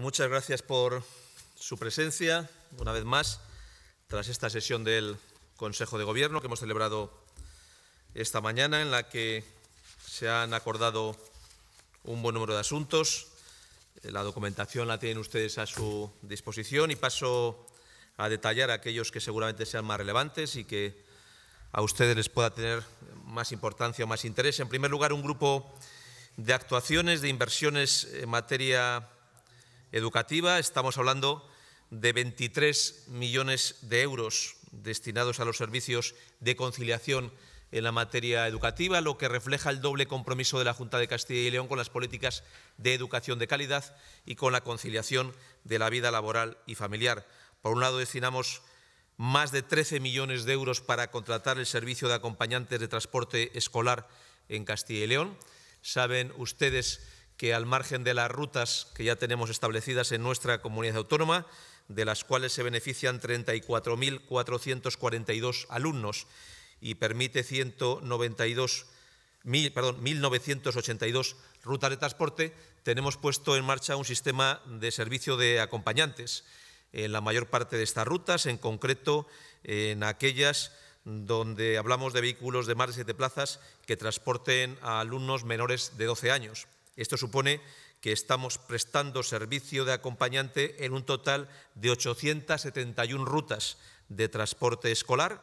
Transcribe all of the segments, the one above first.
Muchas gracias por su presencia, una vez más, tras esta sesión del Consejo de Gobierno que hemos celebrado esta mañana, en la que se han acordado un buen número de asuntos. La documentación la tienen ustedes a su disposición y paso a detallar aquellos que seguramente sean más relevantes y que a ustedes les pueda tener más importancia o más interés. En primer lugar, un grupo de actuaciones, de inversiones en materia educativa. Estamos hablando de 23 millones de euros destinados a los servicios de conciliación en la materia educativa, lo que refleja el doble compromiso de la Junta de Castilla y León con las políticas de educación de calidad y con la conciliación de la vida laboral y familiar. Por un lado, destinamos más de 13 millones de euros para contratar el servicio de acompañantes de transporte escolar en Castilla y León. Saben ustedes que al margen de las rutas que ya tenemos establecidas en nuestra comunidad autónoma, de las cuales se benefician 34.442 alumnos y permite 192 mil, perdón, 1.982 rutas de transporte, tenemos puesto en marcha un sistema de servicio de acompañantes en la mayor parte de estas rutas, en concreto en aquellas donde hablamos de vehículos de más de siete plazas que transporten a alumnos menores de 12 años. Esto supone que estamos prestando servicio de acompañante en un total de 871 rutas de transporte escolar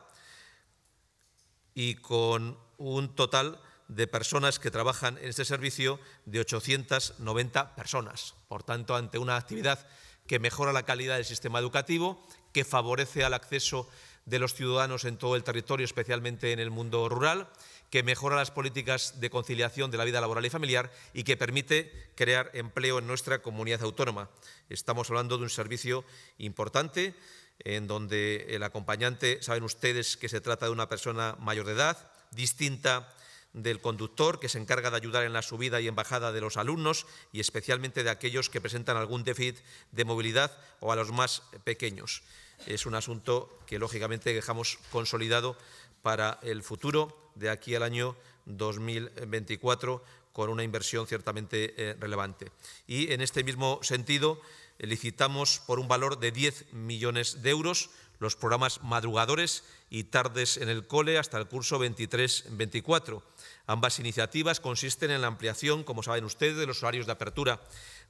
y con un total de personas que trabajan en este servicio de 890 personas. Por tanto, ante una actividad que mejora la calidad del sistema educativo, que favorece al acceso de los ciudadanos en todo el territorio, especialmente en el mundo rural, que mejora las políticas de conciliación de la vida laboral y familiar y que permite crear empleo en nuestra comunidad autónoma. Estamos hablando de un servicio importante en donde el acompañante, saben ustedes que se trata de una persona mayor de edad, distinta del conductor, que se encarga de ayudar en la subida y en bajada de los alumnos y especialmente de aquellos que presentan algún déficit de movilidad o a los más pequeños. Es un asunto que, lógicamente, dejamos consolidado para el futuro de aquí al año 2024 con una inversión ciertamente eh, relevante. Y en este mismo sentido, licitamos por un valor de 10 millones de euros los programas madrugadores y tardes en el cole hasta el curso 23-24. Ambas iniciativas consisten en la ampliación, como saben ustedes, de los horarios de apertura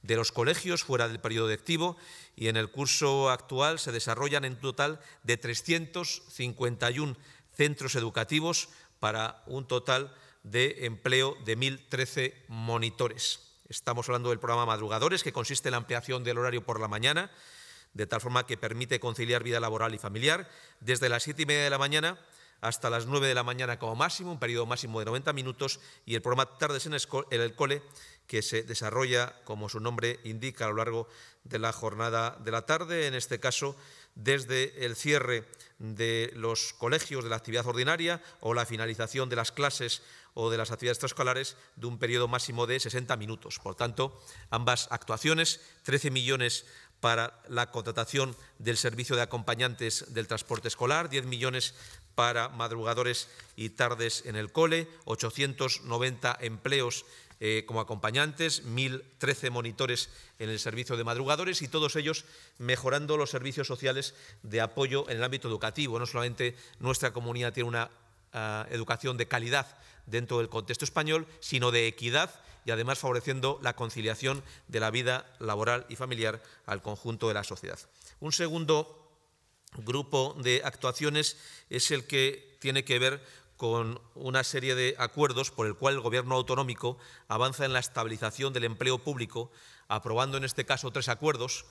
de los colegios fuera del periodo activo y en el curso actual se desarrollan en total de 351 centros educativos para un total de empleo de 1.013 monitores. Estamos hablando del programa Madrugadores, que consiste en la ampliación del horario por la mañana, de tal forma que permite conciliar vida laboral y familiar, desde las siete y media de la mañana hasta las 9 de la mañana como máximo, un periodo máximo de 90 minutos, y el programa Tardes en el Cole, que se desarrolla, como su nombre indica, a lo largo de la jornada de la tarde, en este caso desde el cierre de los colegios de la actividad ordinaria o la finalización de las clases o de las actividades extraescolares de un periodo máximo de 60 minutos. Por tanto, ambas actuaciones, 13 millones para la contratación del servicio de acompañantes del transporte escolar, 10 millones para madrugadores y tardes en el cole, 890 empleos eh, como acompañantes, 1.013 monitores en el servicio de madrugadores y todos ellos mejorando los servicios sociales de apoyo en el ámbito educativo. No solamente nuestra comunidad tiene una ah, educación de calidad dentro del contexto español, sino de equidad y además favoreciendo la conciliación de la vida laboral y familiar al conjunto de la sociedad. Un segundo grupo de actuaciones es el que tiene que ver con una serie de acuerdos por el cual el Gobierno autonómico avanza en la estabilización del empleo público, aprobando en este caso tres acuerdos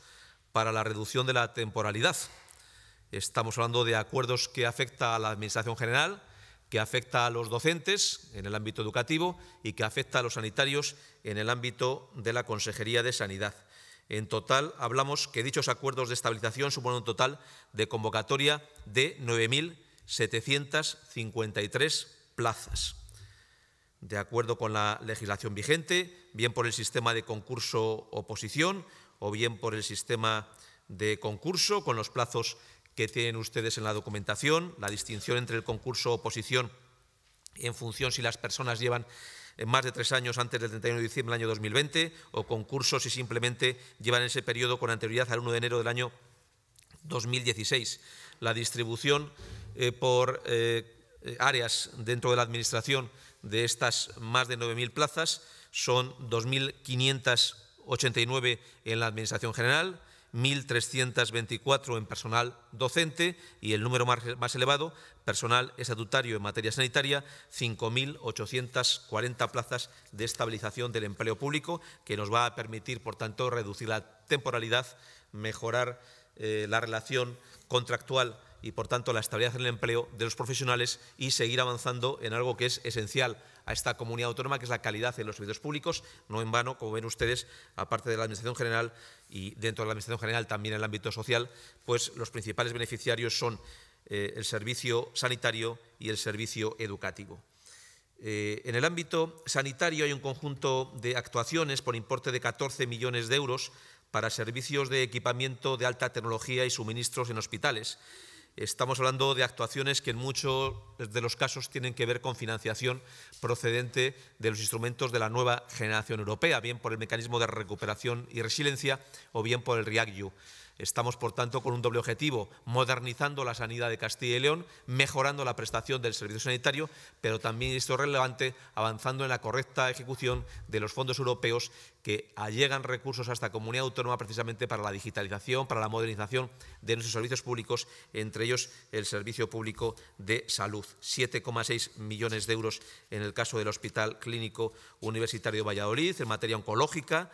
para la reducción de la temporalidad. Estamos hablando de acuerdos que afecta a la Administración General, que afecta a los docentes en el ámbito educativo y que afecta a los sanitarios en el ámbito de la Consejería de Sanidad. En total, hablamos que dichos acuerdos de estabilización suponen un total de convocatoria de 9.000 753 plazas. De acuerdo con la legislación vigente, bien por el sistema de concurso oposición o bien por el sistema de concurso, con los plazos que tienen ustedes en la documentación, la distinción entre el concurso oposición en función si las personas llevan más de tres años antes del 31 de diciembre del año 2020 o concursos si simplemente llevan ese periodo con anterioridad al 1 de enero del año 2016. La distribución eh, por eh, áreas dentro de la Administración de estas más de 9.000 plazas, son 2.589 en la Administración General, 1.324 en personal docente y el número más elevado, personal estatutario en materia sanitaria, 5.840 plazas de estabilización del empleo público, que nos va a permitir, por tanto, reducir la temporalidad, mejorar eh, la relación contractual y, por tanto, la estabilidad en el empleo de los profesionales y seguir avanzando en algo que es esencial a esta comunidad autónoma, que es la calidad en los servicios públicos, no en vano, como ven ustedes, aparte de la Administración General y dentro de la Administración General también en el ámbito social, pues los principales beneficiarios son eh, el servicio sanitario y el servicio educativo. Eh, en el ámbito sanitario hay un conjunto de actuaciones por importe de 14 millones de euros para servicios de equipamiento de alta tecnología y suministros en hospitales. Estamos hablando de actuaciones que en muchos de los casos tienen que ver con financiación procedente de los instrumentos de la nueva generación europea, bien por el mecanismo de recuperación y resiliencia o bien por el REACT-EU. Estamos, por tanto, con un doble objetivo, modernizando la sanidad de Castilla y León, mejorando la prestación del servicio sanitario, pero también, esto es relevante, avanzando en la correcta ejecución de los fondos europeos que allegan recursos a esta comunidad autónoma precisamente para la digitalización, para la modernización de nuestros servicios públicos, entre ellos el Servicio Público de Salud. 7,6 millones de euros en el caso del Hospital Clínico Universitario Valladolid, en materia oncológica,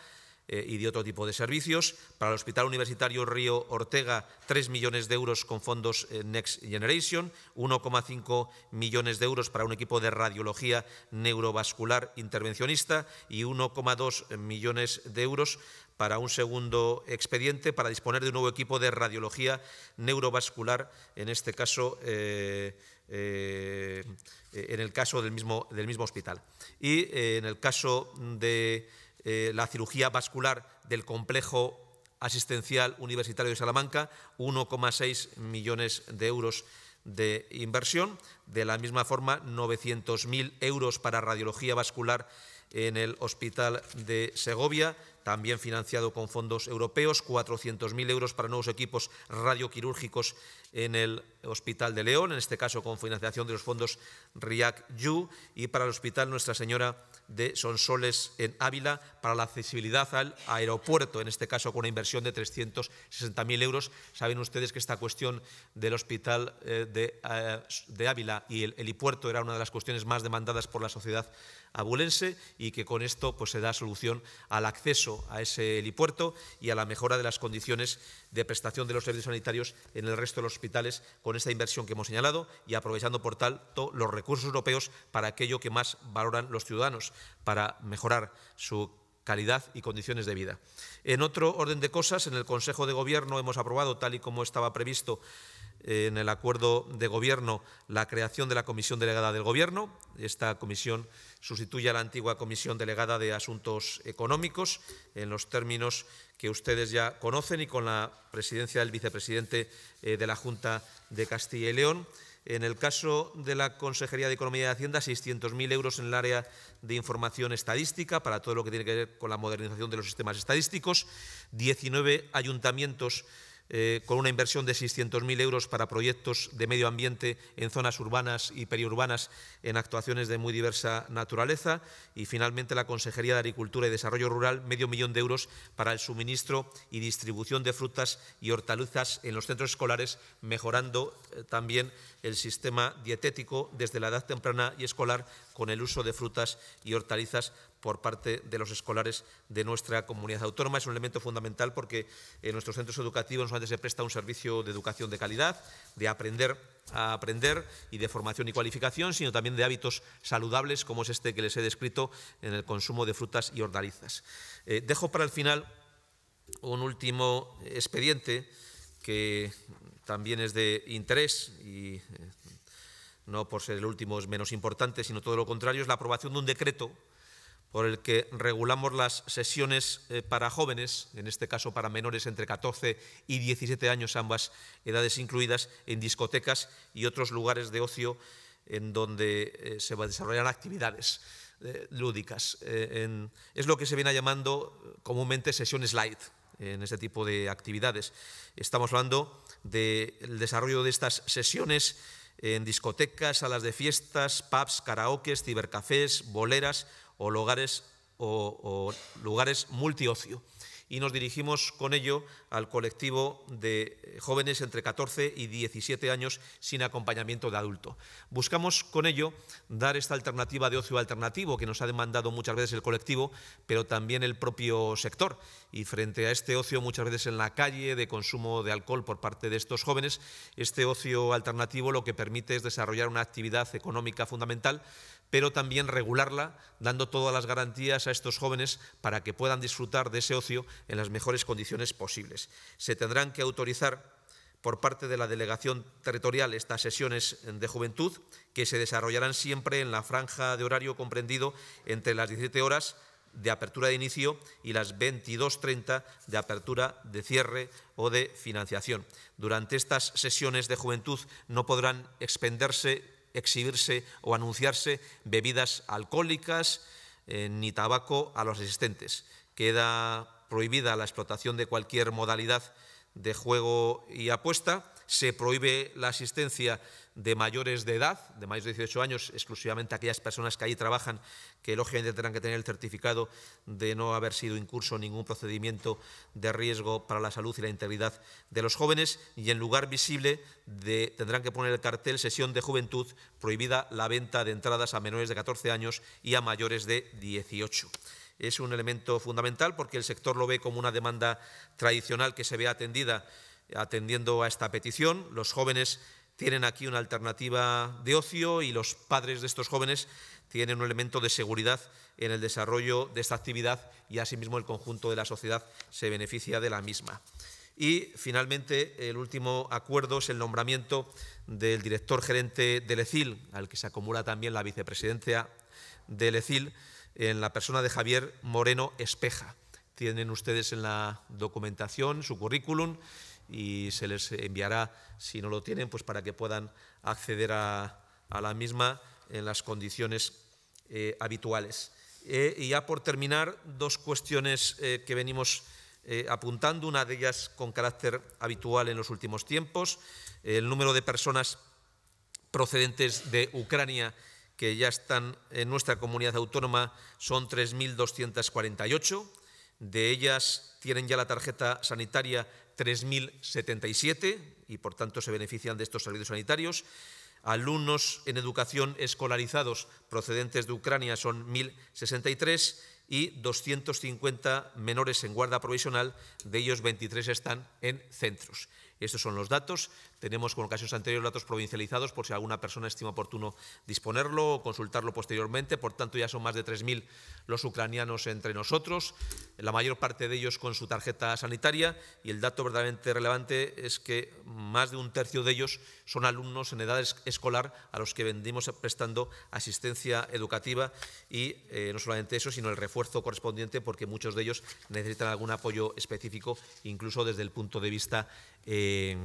eh, y de otro tipo de servicios. Para el Hospital Universitario Río Ortega, 3 millones de euros con fondos eh, Next Generation, 1,5 millones de euros para un equipo de radiología neurovascular intervencionista y 1,2 millones de euros para un segundo expediente para disponer de un nuevo equipo de radiología neurovascular, en este caso, eh, en el caso del mismo, del mismo hospital. Y en el caso de eh, la cirugía vascular del complejo asistencial universitario de Salamanca, 1,6 millones de euros de inversión. De la misma forma, 900.000 euros para radiología vascular en el Hospital de Segovia, también financiado con fondos europeos, 400.000 euros para nuevos equipos radioquirúrgicos en el Hospital de León, en este caso con financiación de los fondos RIAC-YU, y para el Hospital Nuestra Señora de Sonsoles en Ávila para la accesibilidad al aeropuerto, en este caso con una inversión de 360.000 euros. Saben ustedes que esta cuestión del hospital eh, eh, de, Ávila y el helipuerto era una de las cuestiones más demandadas por la sociedad abulense y que con esto pues, se da solución al acceso a ese helipuerto y a la mejora de las condiciones de prestación de los servicios sanitarios en el resto de los hospitales con esta inversión que hemos señalado y aprovechando, por todos los recursos europeos para aquello que más valoran los ciudadanos, para mejorar su calidad y condiciones de vida. En otro orden de cosas, en el Consejo de Gobierno hemos aprobado, tal y como estaba previsto, en el acuerdo de gobierno la creación de la comisión delegada del gobierno. Esta comisión sustituye a la antigua comisión delegada de asuntos económicos en los términos que ustedes ya conocen y con la presidencia del vicepresidente eh, de la Junta de Castilla y León. En el caso de la Consejería de Economía y Hacienda, 600.000 euros en el área de información estadística para todo lo que tiene que ver con la modernización de los sistemas estadísticos. 19 ayuntamientos eh, con una inversión de 600.000 euros para proyectos de medio ambiente en zonas urbanas y periurbanas en actuaciones de muy diversa naturaleza. Y finalmente la Consejería de Agricultura y Desarrollo Rural, medio millón de euros para el suministro y distribución de frutas y hortalizas en los centros escolares, mejorando eh, también el sistema dietético desde la edad temprana y escolar con el uso de frutas y hortalizas por parte de los escolares de nuestra comunidad autónoma. Es un elemento fundamental porque en eh, nuestros centros educativos no solamente se presta un servicio de educación de calidad, de aprender a aprender y de formación y cualificación, sino también de hábitos saludables como es este que les he descrito en el consumo de frutas y hortalizas. Eh, dejo para el final un último expediente que también es de interés y eh, no por ser el último es menos importante, sino todo lo contrario, es la aprobación de un decreto por el que regulamos las sesiones eh, para jóvenes, en este caso para menores entre 14 y 17 años, ambas edades incluidas, en discotecas y otros lugares de ocio en donde eh, se van a desarrollar actividades eh, lúdicas. es lo que se viene llamando comúnmente sesiones light en este tipo de actividades. Estamos hablando del desarrollo de estas sesiones en discotecas, salas de fiestas, pubs, karaokes, cibercafés, boleras o lugares, o, o lugares multiocio y nos dirigimos con ello al colectivo de jóvenes entre 14 y 17 años sin acompañamiento de adulto. Buscamos con ello dar esta alternativa de ocio alternativo que nos ha demandado muchas veces el colectivo, pero también el propio sector. Y frente a este ocio muchas veces en la calle de consumo de alcohol por parte de estos jóvenes, este ocio alternativo lo que permite es desarrollar una actividad económica fundamental pero también regularla, dando todas las garantías a estos jóvenes para que puedan disfrutar de ese ocio en las mejores condiciones posibles. Se tendrán que autorizar por parte de la Delegación Territorial estas sesiones de juventud, que se desarrollarán siempre en la franja de horario comprendido entre las 17 horas de apertura de inicio y las 22.30 de apertura de cierre o de financiación. Durante estas sesiones de juventud no podrán expenderse exhibirse o anunciarse bebidas alcohólicas eh, ni tabaco a los asistentes. Queda prohibida la explotación de cualquier modalidad de juego y apuesta. Se prohíbe la asistencia de mayores de edad, de mayores de 18 años, exclusivamente aquellas personas que allí trabajan, que lógicamente tendrán que tener el certificado de no haber sido incurso ningún procedimiento de riesgo para la salud y la integridad de los jóvenes, y en lugar visible tendrán que poner el cartel sesión de juventud, prohibida la venta de entradas a menores de 14 años y a mayores de 18 es un elemento fundamental porque el sector lo ve como una demanda tradicional que se ve atendida atendiendo a esta petición. Los jóvenes tienen aquí una alternativa de ocio y los padres de estos jóvenes tienen un elemento de seguridad en el desarrollo de esta actividad y asimismo el conjunto de la sociedad se beneficia de la misma. Y finalmente, el último acuerdo es el nombramiento del director gerente del ECIL, al que se acumula también la vicepresidencia del ECIL, en la persona de Javier Moreno Espeja. Tienen ustedes en la documentación su currículum y se les enviará, si no lo tienen, pues para que puedan acceder a, la misma en las condiciones eh, habituales. Eh, y ya por terminar, dos cuestiones eh, que venimos apuntando, una de ellas con carácter habitual en los últimos tiempos, el número de personas procedentes de Ucrania que ya están en nuestra comunidad autónoma son 3.248, de ellas tienen ya la tarjeta sanitaria 3.077 y por tanto se benefician de estos servicios sanitarios. Alumnos en educación escolarizados procedentes de Ucrania son 1.063 y 250 menores en guarda provisional, de ellos 23 están en centros. Estos son los datos. Tenemos con ocasiones anteriores datos provincializados por si alguna persona estima oportuno disponerlo o consultarlo posteriormente. Por tanto, ya son más de 3.000 los ucranianos entre nosotros, la mayor parte de ellos con su tarjeta sanitaria y el dato verdaderamente relevante es que más de un tercio de ellos son alumnos en edad escolar a los que vendimos prestando asistencia educativa y eh, no solamente eso, sino el refuerzo correspondiente porque muchos de ellos necesitan algún apoyo específico, incluso desde el punto de vista eh,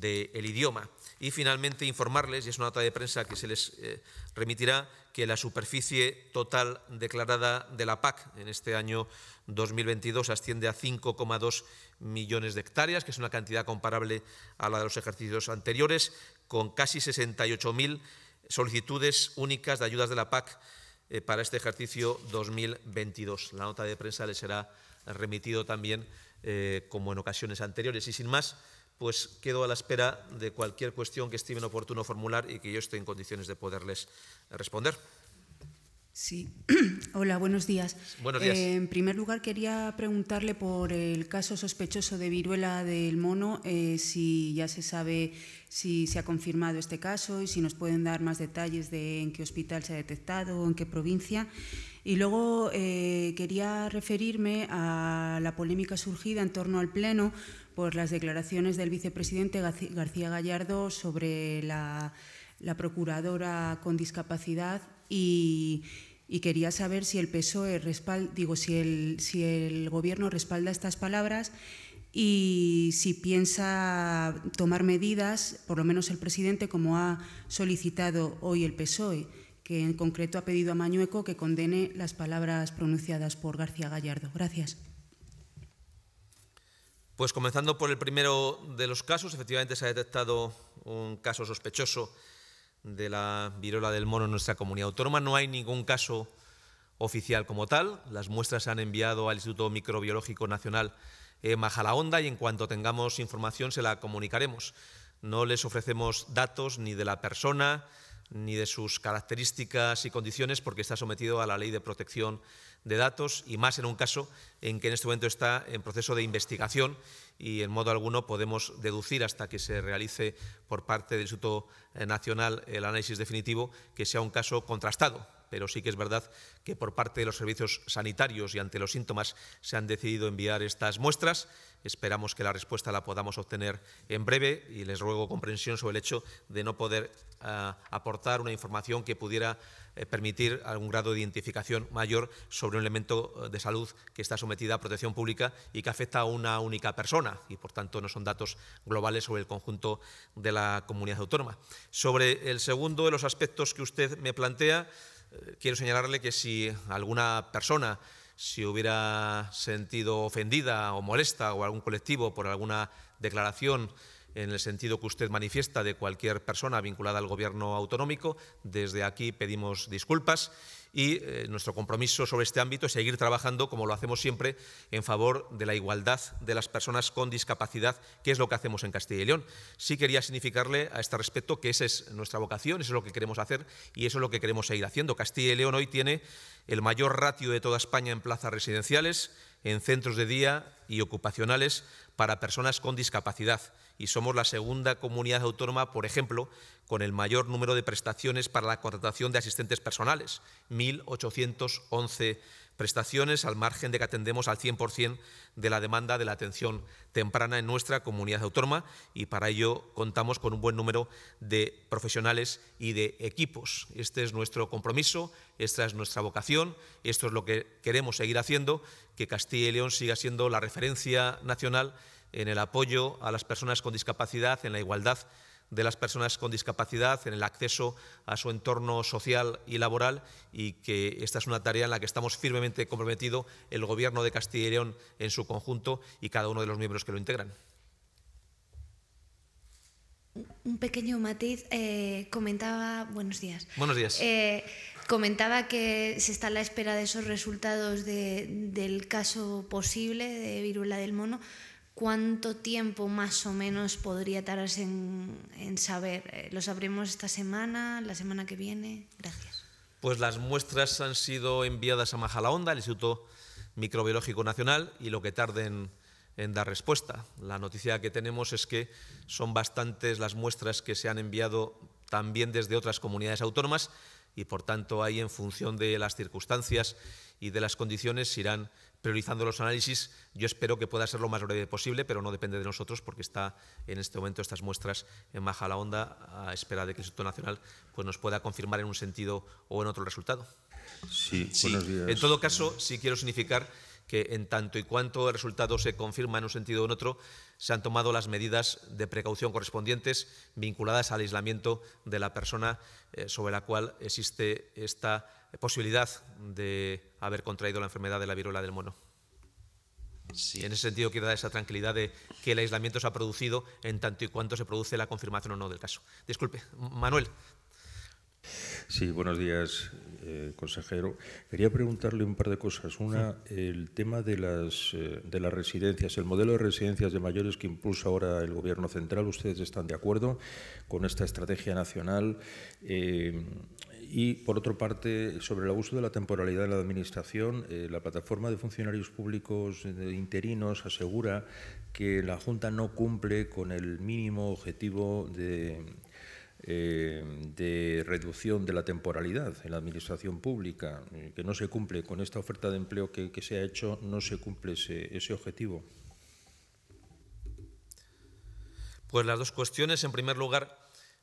del idioma. Y finalmente informarles, y es una nota de prensa que se les eh, remitirá, que la superficie total declarada de la PAC en este año 2022 asciende a 5,2 millones de hectáreas, que es una cantidad comparable a la de los ejercicios anteriores, con casi 68.000 solicitudes únicas de ayudas de la PAC eh, para este ejercicio 2022. La nota de prensa les será remitido también eh, como en ocasiones anteriores. Y sin más, pues quedo a la espera de cualquier cuestión que estime oportuno formular y que yo estoy en condiciones de poderles responder. Sí, hola, buenos días. Eh, en primer lugar, quería preguntarle por el caso sospechoso de viruela del mono, eh, si ya se sabe si se ha confirmado este caso y si nos pueden dar más detalles de en qué hospital se ha detectado, en qué provincia. Y luego eh, quería referirme a la polémica surgida en torno al Pleno por las declaraciones del vicepresidente García Gallardo sobre la, procuradora con discapacidad y, quería saber si el PSOE digo, si si el Gobierno respalda estas palabras y si piensa tomar medidas, por lo menos el presidente, como ha solicitado hoy el PSOE, que en concreto ha pedido a Mañueco que condene las palabras pronunciadas por García Gallardo. Gracias. Pues comenzando por el primero de los casos, efectivamente se ha detectado un caso sospechoso de la viruela del mono en nuestra comunidad autónoma. No hay ningún caso oficial como tal. Las muestras se han enviado al Instituto Microbiológico Nacional eh, Majalaonda y en cuanto tengamos información se la comunicaremos. No les ofrecemos datos ni de la persona, ni de sus características y condiciones porque está sometido a la ley de protección de datos y más en un caso en que en este momento está en proceso de investigación y en modo alguno podemos deducir hasta que se realice por parte del Instituto Nacional el análisis definitivo que sea un caso contrastado pero sí que es verdad que por parte de los servicios sanitarios y ante los síntomas se han decidido enviar estas muestras. Esperamos que la respuesta la podamos obtener en breve y les ruego comprensión sobre el hecho de no poder ah, aportar una información que pudiera eh, permitir algún grado de identificación mayor sobre un elemento eh, de salud que está sometida a protección pública y que afecta a una única persona y, por tanto, no son datos globales sobre el conjunto de la comunidad autónoma. Sobre el segundo de los aspectos que usted me plantea, eh, quiero señalarle que si alguna persona se hubiera sentido ofendida o molesta o algún colectivo por alguna declaración en el sentido que usted manifiesta de cualquier persona vinculada al gobierno autonómico. Desde aquí pedimos disculpas y eh, nuestro compromiso sobre este ámbito es seguir trabajando, como lo hacemos siempre, en favor de la igualdad de las personas con discapacidad, que es lo que hacemos en Castilla y León. Sí quería significarle a este respecto que esa es nuestra vocación, eso es lo que queremos hacer y eso es lo que queremos seguir haciendo. Castilla y León hoy tiene el mayor ratio de toda España en plazas residenciales, en centros de día y ocupacionales, para personas con discapacidad y somos la segunda comunidad autónoma, por ejemplo, con el mayor número de prestaciones para la contratación de asistentes personales, 1.811 prestaciones al margen de que atendemos al 100% de la demanda de la atención temprana en nuestra comunidad autónoma y para ello contamos con un buen número de profesionales y de equipos. Este es nuestro compromiso, esta es nuestra vocación, esto es lo que queremos seguir haciendo, que Castilla y León siga siendo la referencia nacional en el apoyo a las personas con discapacidad, en la igualdad de las personas con discapacidad en el acceso a su entorno social y laboral y que esta es una tarea en la que estamos firmemente comprometido el Gobierno de Castilla y León en su conjunto y cada uno de los miembros que lo integran. Un pequeño matiz. Eh, comentaba, buenos días. Buenos días. Eh, comentaba que se está a la espera de esos resultados del caso posible de viruela del mono cuánto tiempo más o menos podría tardarse en, saber. Eh, ¿Lo sabremos esta semana, la semana que viene? Gracias. Pues las muestras han sido enviadas a Majalaonda, al Instituto Microbiológico Nacional, y lo que tarden en dar respuesta. La noticia que tenemos es que son bastantes las muestras que se han enviado también desde otras comunidades autónomas y, por tanto, ahí, en función de las circunstancias y de las condiciones, irán priorizando los análisis. Yo espero que pueda ser lo más breve posible, pero no depende de nosotros porque está en este momento estas muestras en baja la Onda a espera de que el Instituto Nacional pues, nos pueda confirmar en un sentido o en otro resultado. Sí, En todo caso, sí quiero significar que en tanto y cuanto el resultado se confirma en un sentido o en otro, se han tomado las medidas de precaución correspondientes vinculadas al aislamiento de la persona eh, sobre la cual existe esta posibilidad de haber contraído la enfermedad de la viruela del mono. En ese sentido, quiero dar esa tranquilidad de que el aislamiento se ha producido en tanto y cuanto se produce la confirmación o no del caso. Disculpe, Manuel. Sí, buenos días, eh, consejero. Quería preguntarle un par de cosas. Una, el tema de las, eh, de las residencias, el modelo de residencias de mayores que impulsa ahora el Gobierno central. ¿Ustedes están de acuerdo con esta estrategia nacional? Eh, y, por otra parte, sobre el abuso de la temporalidad en la Administración, eh, la plataforma de funcionarios públicos eh, interinos asegura que la Junta no cumple con el mínimo objetivo de, eh, reducción de la temporalidad en la Administración pública, que no se cumple con esta oferta de empleo que, se ha hecho, no se cumple ese objetivo. Pues las dos cuestiones. En primer lugar,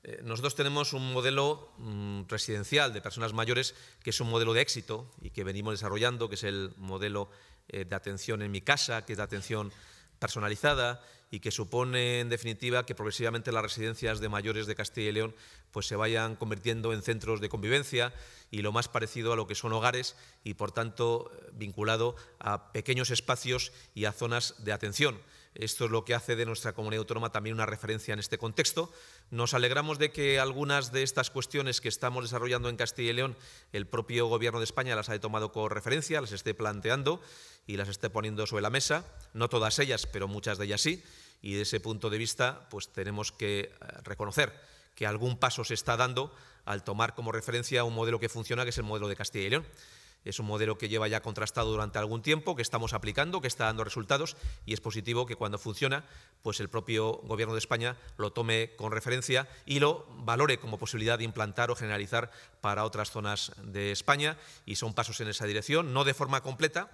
eh, nosotros tenemos un modelo mm, residencial de personas mayores que es un modelo de éxito y que venimos desarrollando, que es el modelo eh, de atención en mi casa, que es de atención personalizada y que supone, en definitiva, que progresivamente las residencias de mayores de Castilla y León pues, se vayan convirtiendo en centros de convivencia y lo más parecido a lo que son hogares y, por tanto, vinculado a pequeños espacios y a zonas de atención. Esto es lo que hace de nuestra comunidad autónoma también una referencia en este contexto. Nos alegramos de que algunas de estas cuestiones que estamos desarrollando en Castilla y León, el propio Gobierno de España las haya tomado como referencia, las esté planteando y las esté poniendo sobre la mesa. No todas ellas, pero muchas de ellas sí. Y de ese punto de vista, pues tenemos que eh, reconocer que algún paso se está dando al tomar como referencia un modelo que funciona, que es el modelo de Castilla y León. Es un modelo que lleva ya contrastado durante algún tiempo, que estamos aplicando, que está dando resultados y es positivo que cuando funciona, pues el propio Gobierno de España lo tome con referencia y lo valore como posibilidad de implantar o generalizar para otras zonas de España y son pasos en esa dirección, no de forma completa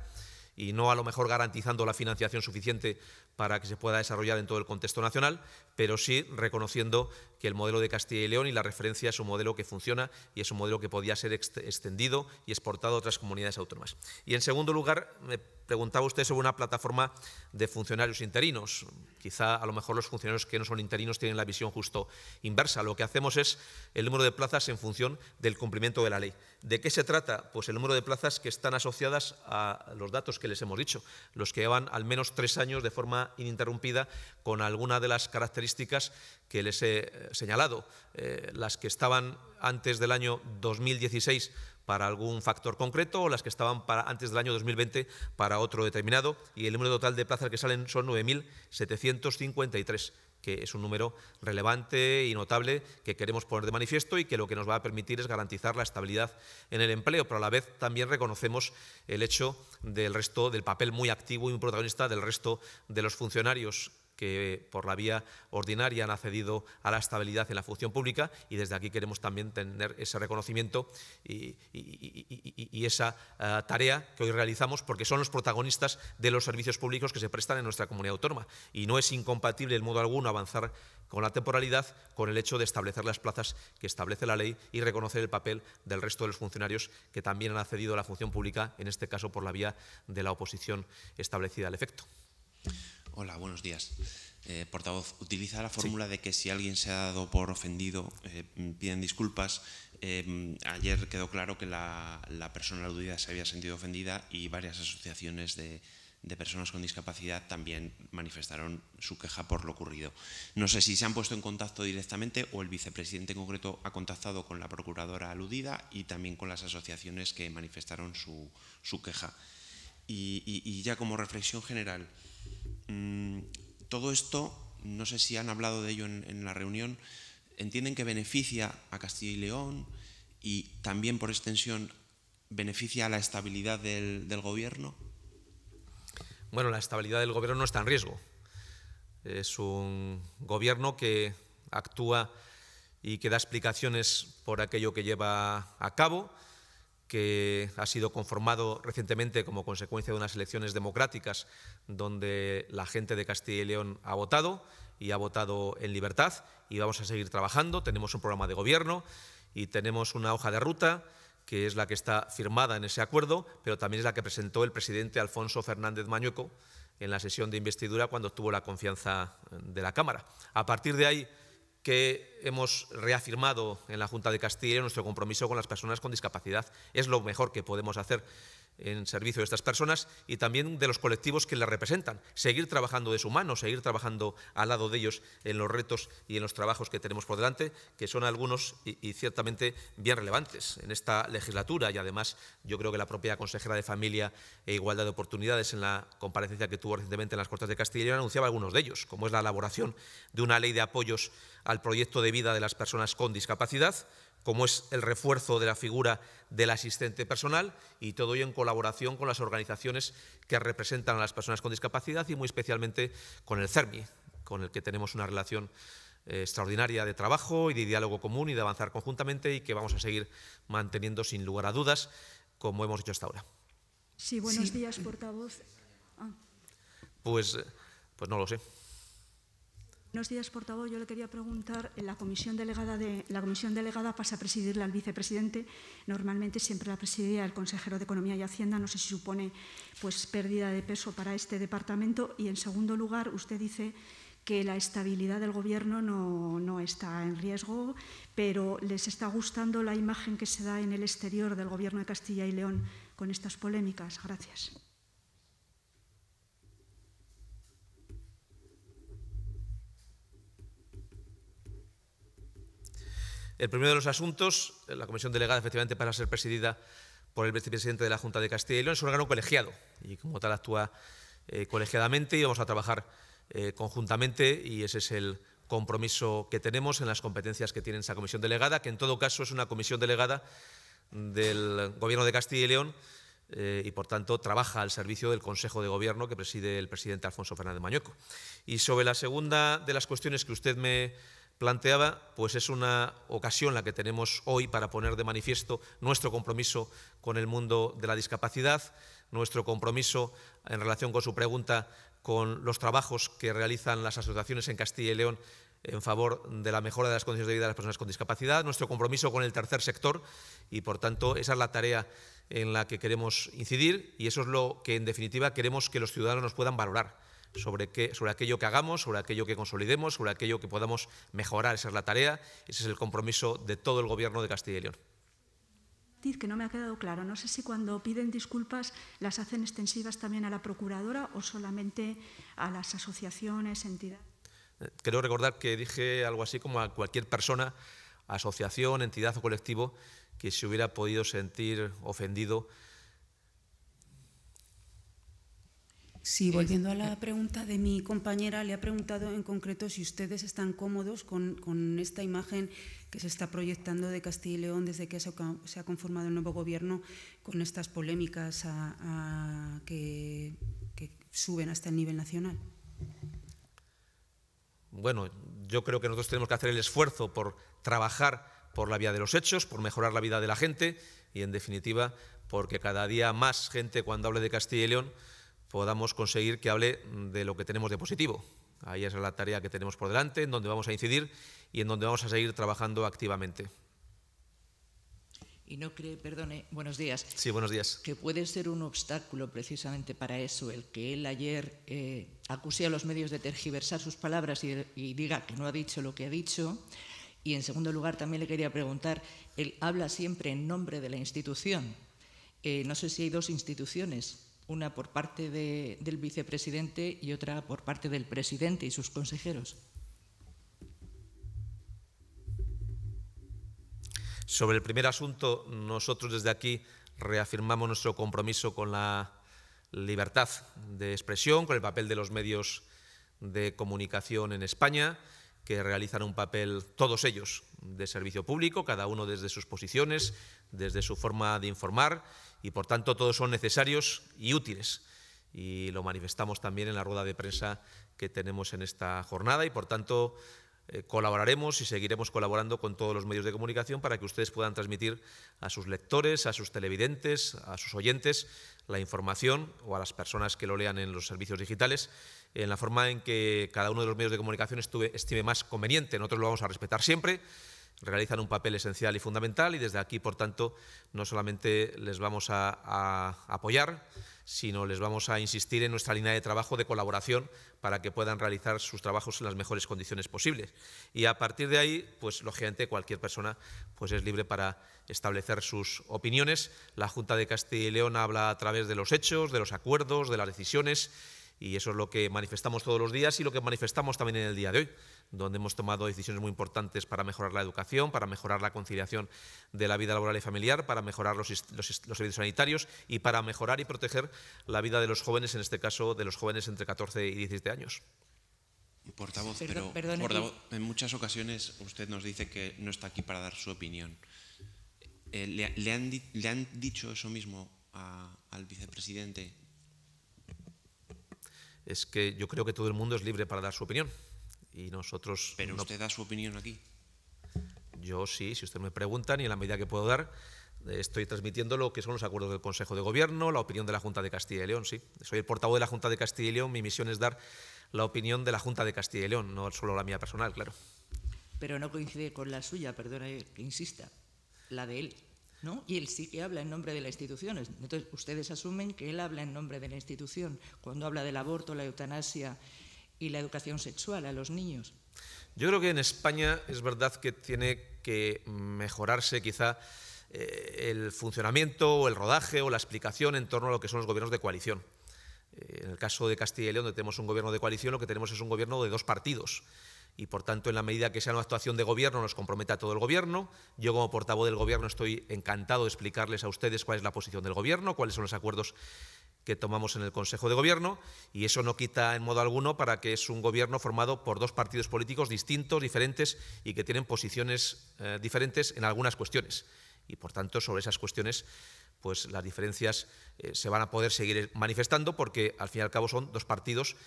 y no a lo mejor garantizando la financiación suficiente para que se pueda desarrollar en todo el contexto nacional, pero sí reconociendo que el modelo de Castilla y León y la referencia es un modelo que funciona y es un modelo que podía ser extendido y exportado a otras comunidades autónomas. Y en segundo lugar, me preguntaba usted sobre una plataforma de funcionarios interinos. Quizá a lo mejor los funcionarios que no son interinos tienen la visión justo inversa. Lo que hacemos es el número de plazas en función del cumplimiento de la ley. ¿De qué se trata? Pues el número de plazas que están asociadas a los datos que les hemos dicho, los que llevan al menos tres años de forma ininterrumpida con alguna de las características que les he eh, señalado, eh, las que estaban antes del año 2016 para algún factor concreto o las que estaban para antes del año 2020 para otro determinado y el número total de plazas que salen son 9.753 que es un número relevante y notable que queremos poner de manifiesto y que lo que nos va a permitir es garantizar la estabilidad en el empleo, pero a la vez también reconocemos el hecho del resto del papel muy activo y un protagonista del resto de los funcionarios que por la vía ordinaria han accedido a la estabilidad en la función pública y desde aquí queremos también tener ese reconocimiento y, esa eh, tarea que hoy realizamos porque son los protagonistas de los servicios públicos que se prestan en nuestra comunidad autónoma y no es incompatible en modo alguno avanzar con la temporalidad con el hecho de establecer las plazas que establece la ley y reconocer el papel del resto de los funcionarios que también han accedido a la función pública, en este caso por la vía de la oposición establecida al efecto. Hola, buenos días. Eh, portavoz, utiliza la fórmula de que si alguien se ha dado por ofendido, eh, piden disculpas. Em, ayer quedó claro que la, persona aludida se había sentido ofendida y varias asociaciones de, personas con discapacidad también manifestaron su queja por lo ocurrido. No sé si se han puesto en contacto directamente o el vicepresidente en concreto ha contactado con la procuradora aludida y también con las asociaciones que manifestaron su, su queja. y, ya como reflexión general, Mm, todo esto, no sé si han hablado de ello en, la reunión, entienden que beneficia a Castilla y León y también por extensión beneficia a la estabilidad del gobierno. Bueno, la estabilidad del gobierno no está en riesgo. Es un gobierno que actúa y que da explicaciones por aquello que lleva a cabo, que ha sido conformado recientemente como consecuencia de unas elecciones democráticas donde la gente de Castilla y León ha votado y ha votado en libertad y vamos a seguir trabajando. Tenemos un programa de gobierno y tenemos una hoja de ruta que es la que está firmada en ese acuerdo, pero también es la que presentó el presidente Alfonso Fernández Mañueco en la sesión de investidura cuando obtuvo la confianza de la Cámara. A partir de ahí que hemos reafirmado en la Junta de Castilla nuestro compromiso con las personas con discapacidad. Es lo mejor que podemos hacer en servicio de estas personas y también de los colectivos que las representan. Seguir trabajando de su mano, seguir trabajando al lado de ellos en los retos y en los trabajos que tenemos por delante, que son algunos y, y ciertamente bien relevantes en esta legislatura y además yo creo que la propia consejera de Familia e Igualdad de Oportunidades en la comparecencia que tuvo recientemente en las Cortes de Castilla y León anunciaba algunos de ellos, como es la elaboración de una ley de apoyos al proyecto de vida de las personas con discapacidad, como es el refuerzo de la figura del asistente personal y todo ello en colaboración con las organizaciones que representan a las personas con discapacidad y muy especialmente con el CERMI, con el que tenemos una relación eh, extraordinaria de trabajo y de diálogo común y de avanzar conjuntamente y que vamos a seguir manteniendo sin lugar a dudas como hemos hecho hasta ahora. Sí, buenos días, portavoz. Ah. Pues, pues no lo sé. Buenos días, portavoz. Yo le quería preguntar, eh, la comisión delegada de la comisión delegada pasa a presidirla al vicepresidente. Normalmente siempre la presidía el consejero de Economía y Hacienda. No sé si supone pues pérdida de peso para este departamento. Y en segundo lugar, usted dice que la estabilidad del gobierno no, no, está en riesgo, pero les está gustando la imagen que se da en el exterior del gobierno de Castilla y León con estas polémicas. Gracias. El primero de los asuntos, eh, la comisión delegada efectivamente para ser presidida por el vicepresidente de la Junta de Castilla y León, es un órgano colegiado y como tal actúa eh, colegiadamente y vamos a trabajar eh, conjuntamente y ese es el compromiso que tenemos en las competencias que tiene esa comisión delegada, que en todo caso es una comisión delegada del Gobierno de Castilla y León y, por tanto, trabaja al servicio del Consejo de Gobierno que preside el presidente Alfonso Fernández Mañueco. Y sobre la segunda de las cuestiones que usted me planteaba, pues es una ocasión la que tenemos hoy para poner de manifiesto nuestro compromiso con el mundo de la discapacidad, nuestro compromiso en relación con su pregunta con los trabajos que realizan las asociaciones en Castilla y León en favor de la mejora de las condiciones de vida de las personas con discapacidad, nuestro compromiso con el tercer sector y, por tanto, esa es la tarea en la que queremos incidir y eso es lo que, en definitiva, queremos que los ciudadanos nos puedan valorar sobre, qué, sobre aquello que hagamos, sobre aquello que consolidemos, sobre aquello que podamos mejorar. Esa es la tarea, ese es el compromiso de todo el Gobierno de Castilla y León que no me ha quedado claro. No sé si cuando piden disculpas las hacen extensivas también a la procuradora o solamente a las asociaciones, entidades. Quiero eh, recordar que dije algo así como a cualquier persona, asociación, entidad o colectivo que se hubiera podido sentir ofendido Sí, volviendo a la pregunta de mi compañera, le ha preguntado en concreto si ustedes están cómodos con, esta imagen que se está proyectando de Castilla y León desde que se ha conformado el nuevo gobierno, con estas polémicas que, que suben hasta el nivel nacional. Bueno, yo creo que nosotros tenemos que hacer el esfuerzo por trabajar por la vía de los hechos, por mejorar la vida de la gente y, en definitiva, porque cada día más gente, cuando hable de Castilla y León, podamos conseguir que hable de lo que tenemos de positivo. Ahí es la tarea que tenemos por delante, en donde vamos a incidir y en donde vamos a seguir trabajando activamente. Y no cree, perdone, buenos días. Sí, buenos días. Que puede ser un obstáculo precisamente para eso, el que él ayer eh, acuse a los medios de tergiversar sus palabras y, diga que no ha dicho lo que ha dicho. Y en segundo lugar, también le quería preguntar, él habla siempre en nombre de la institución. Eh, no sé si hay dos instituciones, una por parte del vicepresidente y otra por parte del presidente y sus consejeros. Sobre el primer asunto, nosotros desde aquí reafirmamos nuestro compromiso con la libertad de expresión, con el papel de los medios de comunicación en España, que realizan un papel, todos ellos, de servicio público, cada uno desde sus posiciones, desde su forma de informar y por tanto todos son necesarios y útiles. Y lo manifestamos también en la rueda de prensa que tenemos en esta jornada y por tanto eh, colaboraremos y seguiremos colaborando con todos los medios de comunicación para que ustedes puedan transmitir a sus lectores, a sus televidentes, a sus oyentes la información o a las personas que lo lean en los servicios digitales en la forma en que cada uno de los medios de comunicación estuve, estime más conveniente. Nosotros lo vamos a respetar siempre realizan un papel esencial y fundamental y desde aquí, por tanto, no solamente les vamos a, apoyar, sino les vamos a insistir en nuestra línea de trabajo de colaboración para que puedan realizar sus trabajos en las mejores condiciones posibles. Y a partir de ahí, pues lógicamente cualquier persona pues, es libre para establecer sus opiniones. La Junta de Castilla y León habla a través de los hechos, de los acuerdos, de las decisiones y eso es lo que manifestamos todos los días y lo que manifestamos también en el día de hoy, donde hemos tomado decisiones muy importantes para mejorar la educación, para mejorar la conciliación de la vida laboral y familiar, para mejorar los, servicios sanitarios y para mejorar y proteger la vida de los jóvenes, en este caso de los jóvenes entre 14 y 17 años. Portavoz, en muchas ocasiones usted nos dice que no está aquí para dar su opinión. Eh, le, han, dicho eso mismo al vicepresidente es que yo creo que todo el mundo es libre para dar su opinión. Y nosotros. Pero usted da su opinión aquí. Yo sí, si usted me pregunta, y en la medida que puedo dar, eh, estoy transmitiendo lo que son los acuerdos del Consejo de Gobierno, la opinión de la Junta de Castilla y León, sí. Soy el portavoz de la Junta de Castilla y León, mi misión es dar la opinión de la Junta de Castilla y León, no solo la mía personal, claro. Pero no coincide con la suya, perdona que insista, la de él. Y él sí que habla en nombre de las instituciones. Entonces, ustedes asumen que él habla en nombre de la institución cuando habla del aborto, la eutanasia y la educación sexual a los niños. Yo creo que en España es verdad que tiene que mejorarse quizá eh, el funcionamiento o el rodaje o la explicación en torno a lo que son los gobiernos de coalición. Eh, en el caso de Castilla y León, donde tenemos un gobierno de coalición, lo que tenemos es un gobierno de dos partidos y por tanto en la medida que sea una actuación de gobierno nos compromete a todo el gobierno. Yo como portavoz del gobierno estoy encantado de explicarles a ustedes cuál es la posición del gobierno, cuáles son los acuerdos que tomamos en el Consejo de Gobierno y eso no quita en modo alguno para que es un gobierno formado por dos partidos políticos distintos, diferentes y que tienen posiciones eh, diferentes en algunas cuestiones. Y por tanto sobre esas cuestiones pues las diferencias eh, se van a poder seguir manifestando porque al fin y al cabo son dos partidos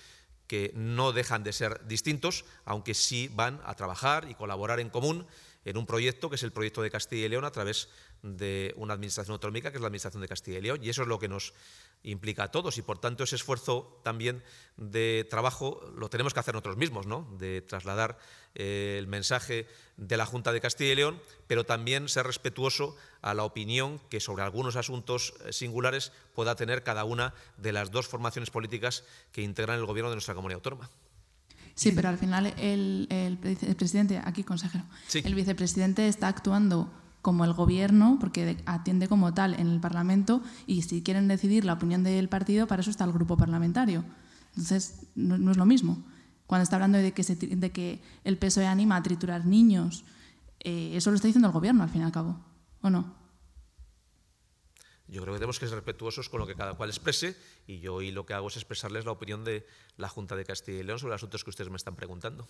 que no dejan de ser distintos, aunque sí van a trabajar y colaborar en común en un proyecto que es el proyecto de Castilla y León a través de una administración autonómica que es la administración de Castilla y León. Y eso es lo que nos implica a todos y por tanto ese esfuerzo también de trabajo lo tenemos que hacer nosotros mismos, ¿no? de trasladar eh, el mensaje de la Junta de Castilla y León, pero también ser respetuoso a la opinión que sobre algunos asuntos eh, singulares pueda tener cada una de las dos formaciones políticas que integran el gobierno de nuestra comunidad autónoma. Sí, pero al final el, el, presidente, aquí consejero, el vicepresidente está actuando como el gobierno, porque atiende como tal en el Parlamento, y si quieren decidir la opinión del partido, para eso está el grupo parlamentario. Entonces, no, es lo mismo. Cuando está hablando de que, se, de que el PSOE anima a triturar niños, eh, eso lo está diciendo el gobierno, al fin y al cabo, ¿o no? yo creo que tenemos que ser respetuosos con lo que cada cual exprese y yo hoy lo que hago es expresarles la opinión de la Junta de Castilla y León sobre los asuntos que ustedes me están preguntando.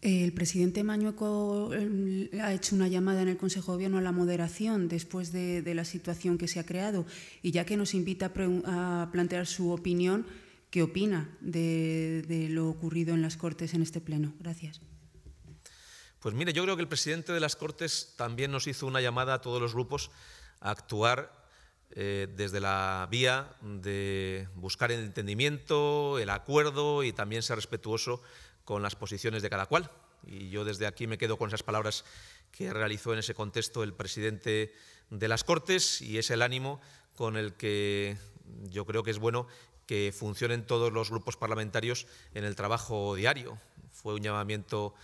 El presidente Mañueco em, ha hecho una llamada en el Consejo de Gobierno a la moderación después de, la situación que se ha creado y ya que nos invita a, plantear su opinión, ¿qué opina de, de, lo ocurrido en las Cortes en este Pleno? Gracias. Pues mire, yo creo que el presidente de las Cortes también nos hizo una llamada a todos los grupos actuar eh, desde la vía de buscar el entendimiento, el acuerdo y también ser respetuoso con las posiciones de cada cual. Y yo desde aquí me quedo con esas palabras que realizó en ese contexto el presidente de las Cortes y es el ánimo con el que yo creo que es bueno que funcionen todos los grupos parlamentarios en el trabajo diario. Fue un llamamiento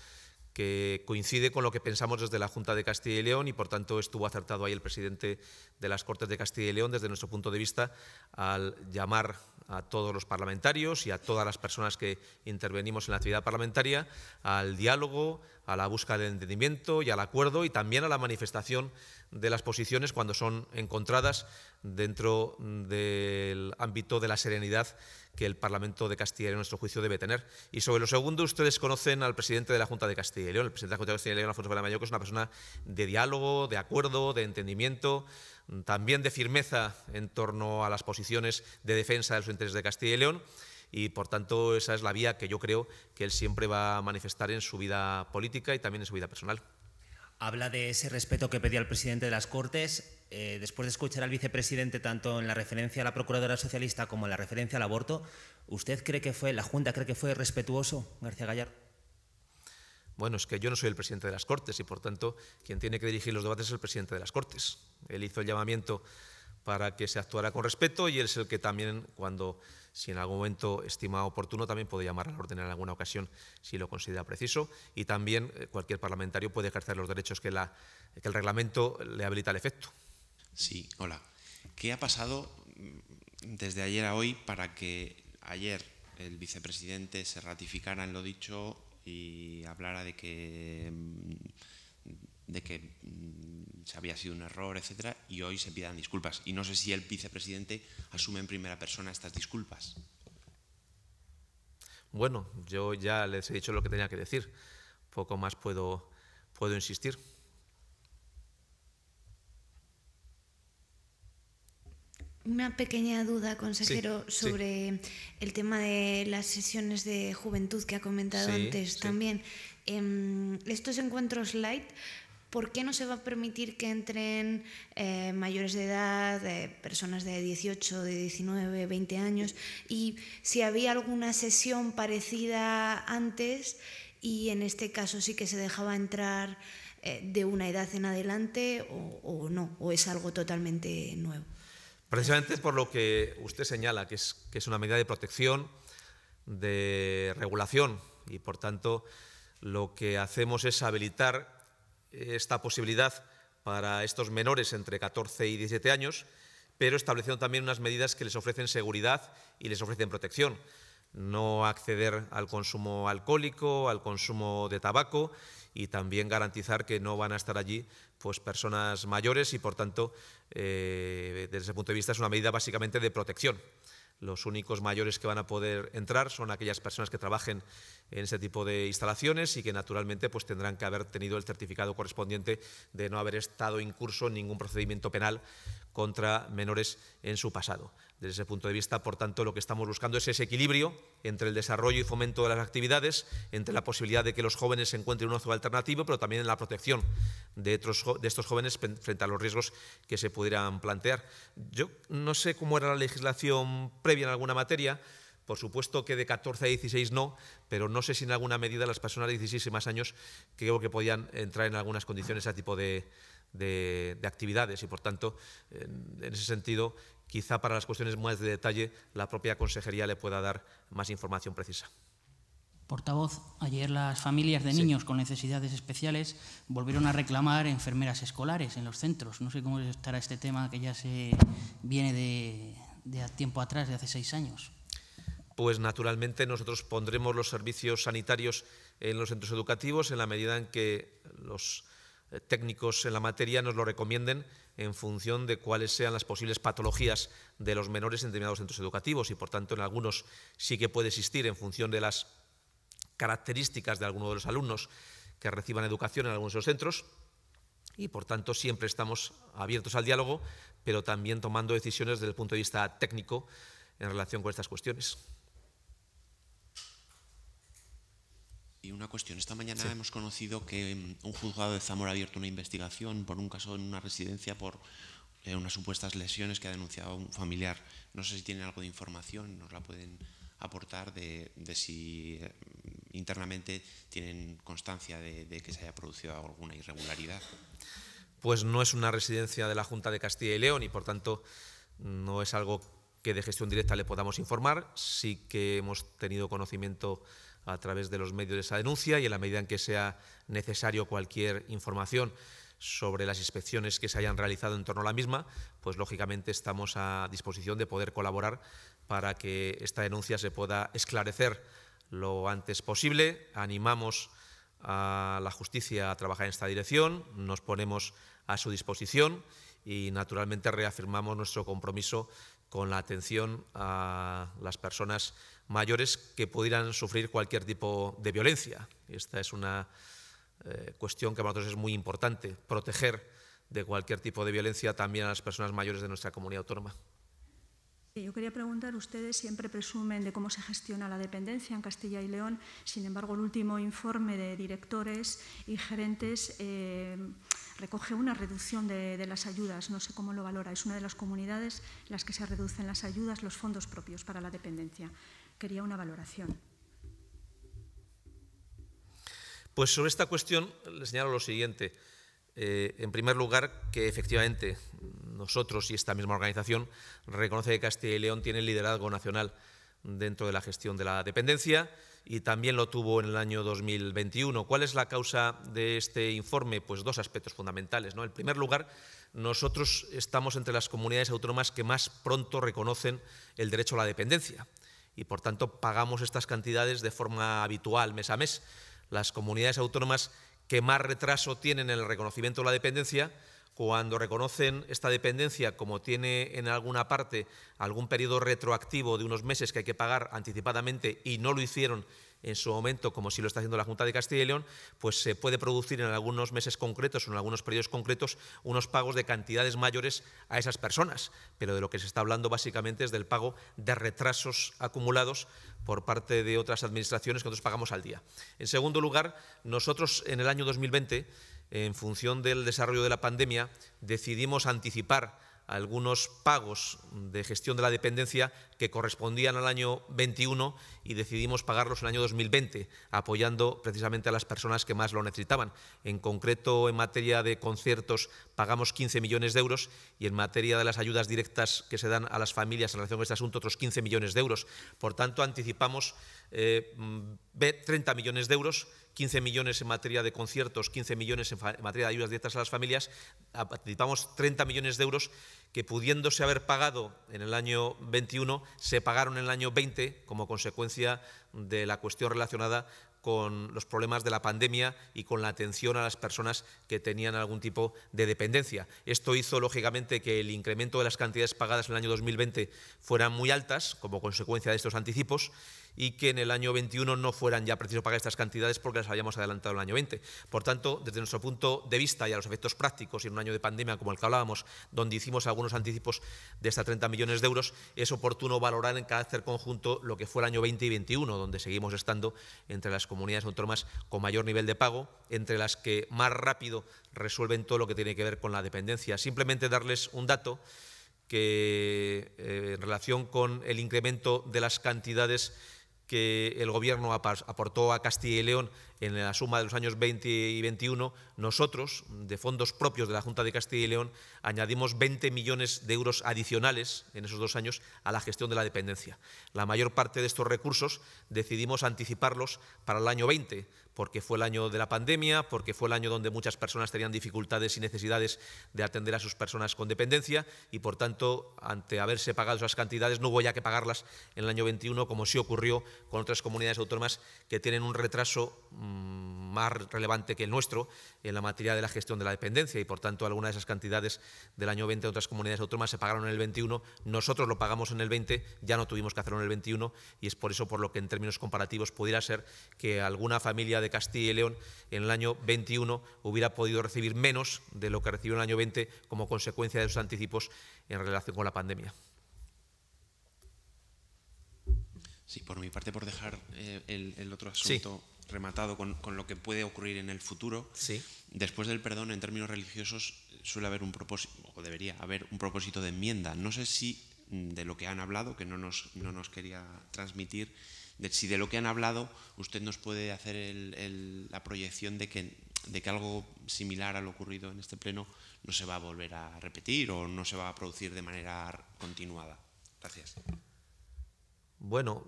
que coincide con lo que pensamos desde la Junta de Castilla y León y, por tanto, estuvo acertado ahí el presidente de las Cortes de Castilla y León desde nuestro punto de vista al llamar a todos los parlamentarios y a todas las personas que intervenimos en la actividad parlamentaria al diálogo, a la búsqueda de entendimiento y al acuerdo y también a la manifestación de las posiciones cuando son encontradas dentro del ámbito de la serenidad que el Parlamento de Castilla y León, nuestro juicio, debe tener. Y sobre lo segundo, ustedes conocen al presidente de la Junta de Castilla y León, el presidente de la Junta de Castilla y León, Alfonso Pérez Mayor, que es una persona de diálogo, de acuerdo, de entendimiento, también de firmeza en torno a las posiciones de defensa de los intereses de Castilla y León y por tanto esa es la vía que yo creo que él siempre va a manifestar en su vida política y también en su vida personal. Habla de ese respeto que pedía el presidente de las Cortes. Eh, después de escuchar al vicepresidente tanto en la referencia a la procuradora socialista como en la referencia al aborto, ¿usted cree que fue, la Junta cree que fue respetuoso, García Gallardo? Bueno, es que yo no soy el presidente de las Cortes y por tanto quien tiene que dirigir los debates es el presidente de las Cortes. Él hizo el llamamiento para que se actuara con respeto y él es el que también, cuando, si en algún momento estima oportuno, también puede llamar al orden en alguna ocasión si lo considera preciso. Y también eh, cualquier parlamentario puede ejercer los derechos que, la, que el reglamento le habilita al efecto. Sí, hola. ¿Qué ha pasado mm, desde ayer a hoy para que ayer el vicepresidente se ratificara en lo dicho y hablara de que mm, de que mm, se había sido un error, etcétera, y hoy se pidan disculpas. Y no sé si el vicepresidente asume en primera persona estas disculpas. Bueno, yo ya les he dicho lo que tenía que decir. Poco más puedo, puedo insistir. Una pequeña duda, consejero, sobre el tema de las sesiones de juventud que ha comentado antes también. Em, estos encuentros light, ¿por qué no se va a permitir que entren eh, mayores de edad, eh, personas de 18, de 19, 20 años? Y si había alguna sesión parecida antes y en este caso sí que se dejaba entrar eh, de una edad en adelante o no, o es algo totalmente nuevo. Precisamente es por lo que usted señala, que es, que es una medida de protección, de regulación, y por tanto lo que hacemos es habilitar esta posibilidad para estos menores entre 14 y 17 años, pero estableciendo también unas medidas que les ofrecen seguridad y les ofrecen protección. No acceder al consumo alcohólico, al consumo de tabaco y también garantizar que no van a estar allí pues, personas mayores y, por tanto, eh, desde ese punto de vista es una medida básicamente de protección. Los únicos mayores que van a poder entrar son aquellas personas que trabajen en ese tipo de instalaciones y que naturalmente pues, tendrán que haber tenido el certificado correspondiente de no haber estado en curso ningún procedimiento penal contra menores en su pasado. Desde ese punto de vista, por tanto, lo que estamos buscando es ese equilibrio entre el desarrollo y fomento de las actividades, entre la posibilidad de que los jóvenes se encuentren un ocio alternativo, pero también en la protección de estos jóvenes frente a los riesgos que se pudieran plantear. Yo no sé cómo era la legislación previa en alguna materia, por supuesto que de 14 a 16 no, pero no sé si en alguna medida las personas de 16 y más años creo que podían entrar en algunas condiciones a tipo de, actividades y, por tanto, en, ese sentido, quizá para las cuestiones más de detalle la propia consejería le pueda dar más información precisa. Portavoz, ayer las familias de niños con necesidades especiales volvieron a reclamar enfermeras escolares en los centros. No sé cómo estará este tema que ya se viene de, de tiempo atrás, de hace seis años pues naturalmente nosotros pondremos los servicios sanitarios en los centros educativos en la medida en que los eh, técnicos en la materia nos lo recomienden en función de cuáles sean las posibles patologías de los menores en determinados centros educativos y por tanto en algunos sí que puede existir en función de las características de alguno de los alumnos que reciban educación en algunos de los centros y por tanto siempre estamos abiertos al diálogo pero también tomando decisiones desde el punto de vista técnico en relación con estas cuestiones. Y una cuestión, esta mañana hemos conocido que em, un juzgado de Zamora ha abierto una investigación por un caso en una residencia por eh, unas supuestas lesiones que ha denunciado un familiar. No sé si tienen algo de información, nos la pueden aportar de, si em, internamente tienen constancia de, de que se haya producido alguna irregularidad. Pues no es una residencia de la Junta de Castilla y León y por tanto no es algo que de gestión directa le podamos informar. Sí que hemos tenido conocimiento a través de los medios de esa denuncia y en la medida en que sea necesario cualquier información sobre las inspecciones que se hayan realizado en torno a la misma, pues lógicamente estamos a disposición de poder colaborar para que esta denuncia se pueda esclarecer lo antes posible. Animamos a la justicia a trabajar en esta dirección, nos ponemos a su disposición y naturalmente reafirmamos nuestro compromiso con la atención a las personas mayores que pudieran sufrir cualquier tipo de violencia. Esta es una eh, cuestión que para nosotros es muy importante, proteger de cualquier tipo de violencia también a las personas mayores de nuestra comunidad autónoma. Yo quería preguntar, ustedes siempre presumen de cómo se gestiona la dependencia en Castilla y León, sin embargo el último informe de directores y gerentes eh, recoge una reducción de, de, las ayudas, no sé cómo lo valora, es una de las comunidades en las que se reducen las ayudas, los fondos propios para la dependencia quería una valoración. Pues sobre esta cuestión le señalo lo siguiente. Eh, en primer lugar, que efectivamente nosotros y esta misma organización reconoce que Castilla y León tiene liderazgo nacional dentro de la gestión de la dependencia y también lo tuvo en el año 2021. ¿Cuál es la causa de este informe? Pues dos aspectos fundamentales. ¿no? En primer lugar, nosotros estamos entre las comunidades autónomas que más pronto reconocen el derecho a la dependencia y por tanto pagamos estas cantidades de forma habitual mes a mes. Las comunidades autónomas que más retraso tienen en el reconocimiento de la dependencia, cuando reconocen esta dependencia como tiene en alguna parte algún periodo retroactivo de unos meses que hay que pagar anticipadamente y no lo hicieron en su momento, como sí lo está haciendo la Junta de Castilla y León, pues se puede producir en algunos meses concretos o en algunos periodos concretos unos pagos de cantidades mayores a esas personas. Pero de lo que se está hablando básicamente es del pago de retrasos acumulados por parte de otras administraciones que nosotros pagamos al día. En segundo lugar, nosotros en el año 2020, en función del desarrollo de la pandemia, decidimos anticipar algunos pagos de gestión de la dependencia que correspondían al año 21 y decidimos pagarlos en el año 2020, apoyando precisamente a las personas que más lo necesitaban. En concreto, en materia de conciertos, pagamos 15 millones de euros y en materia de las ayudas directas que se dan a las familias en relación con este asunto, otros 15 millones de euros. Por tanto, anticipamos 30 eh, mm, millones de euros 15 millones en materia de conciertos, 15 millones en, materia de ayudas directas a las familias, participamos 30 millones de euros que pudiéndose haber pagado en el año 21, se pagaron en el año 20 como consecuencia de la cuestión relacionada con los problemas de la pandemia y con la atención a las personas que tenían algún tipo de dependencia. Esto hizo, lógicamente, que el incremento de las cantidades pagadas en el año 2020 fueran muy altas como consecuencia de estos anticipos y que en el año 21 no fueran ya precisos pagar estas cantidades porque las habíamos adelantado en el año 20. Por tanto, desde nuestro punto de vista y a los efectos prácticos, y en un año de pandemia como el que hablábamos, donde hicimos algunos anticipos de hasta 30 millones de euros, es oportuno valorar en carácter conjunto lo que fue el año 20 y 21, donde seguimos estando entre las comunidades autónomas con mayor nivel de pago, entre las que más rápido resuelven todo lo que tiene que ver con la dependencia. Simplemente darles un dato que eh, en relación con el incremento de las cantidades que el gobierno aportó a Castilla y León en la suma de los años 20 y 21, nosotros, de fondos propios de la Junta de Castilla y León, añadimos 20 millones de euros adicionales en esos dos años a la gestión de la dependencia. La mayor parte de estos recursos decidimos anticiparlos para el año 20, porque fue el año de la pandemia, porque fue el año donde muchas personas tenían dificultades y necesidades de atender a sus personas con dependencia y, por tanto, ante haberse pagado esas cantidades, no hubo ya que pagarlas en el año 21, como sí ocurrió con otras comunidades autónomas que tienen un retraso mm, más relevante que el nuestro en la materia de la gestión de la dependencia y, por tanto, algunas de esas cantidades del año 20 de otras comunidades autónomas se pagaron en el 21, nosotros lo pagamos en el 20, ya no tuvimos que hacerlo en el 21 y es por eso por lo que en términos comparativos pudiera ser que alguna familia de Castilla y León en el año 21 hubiera podido recibir menos de lo que recibió en el año 20 como consecuencia de sus anticipos en relación con la pandemia. Sí, por mi parte, por dejar eh, el, otro asunto rematado con, lo que puede ocurrir en el futuro, sí. después del perdón, en términos religiosos, suele haber un propósito, o debería haber un propósito de enmienda. No sé si mm, de lo que han hablado, que no nos, no nos quería transmitir, si de lo que han hablado usted nos puede hacer la proyección de que, de que algo similar a lo ocurrido en este pleno no se va a volver a repetir o no se va a producir de manera continuada. Gracias. Bueno,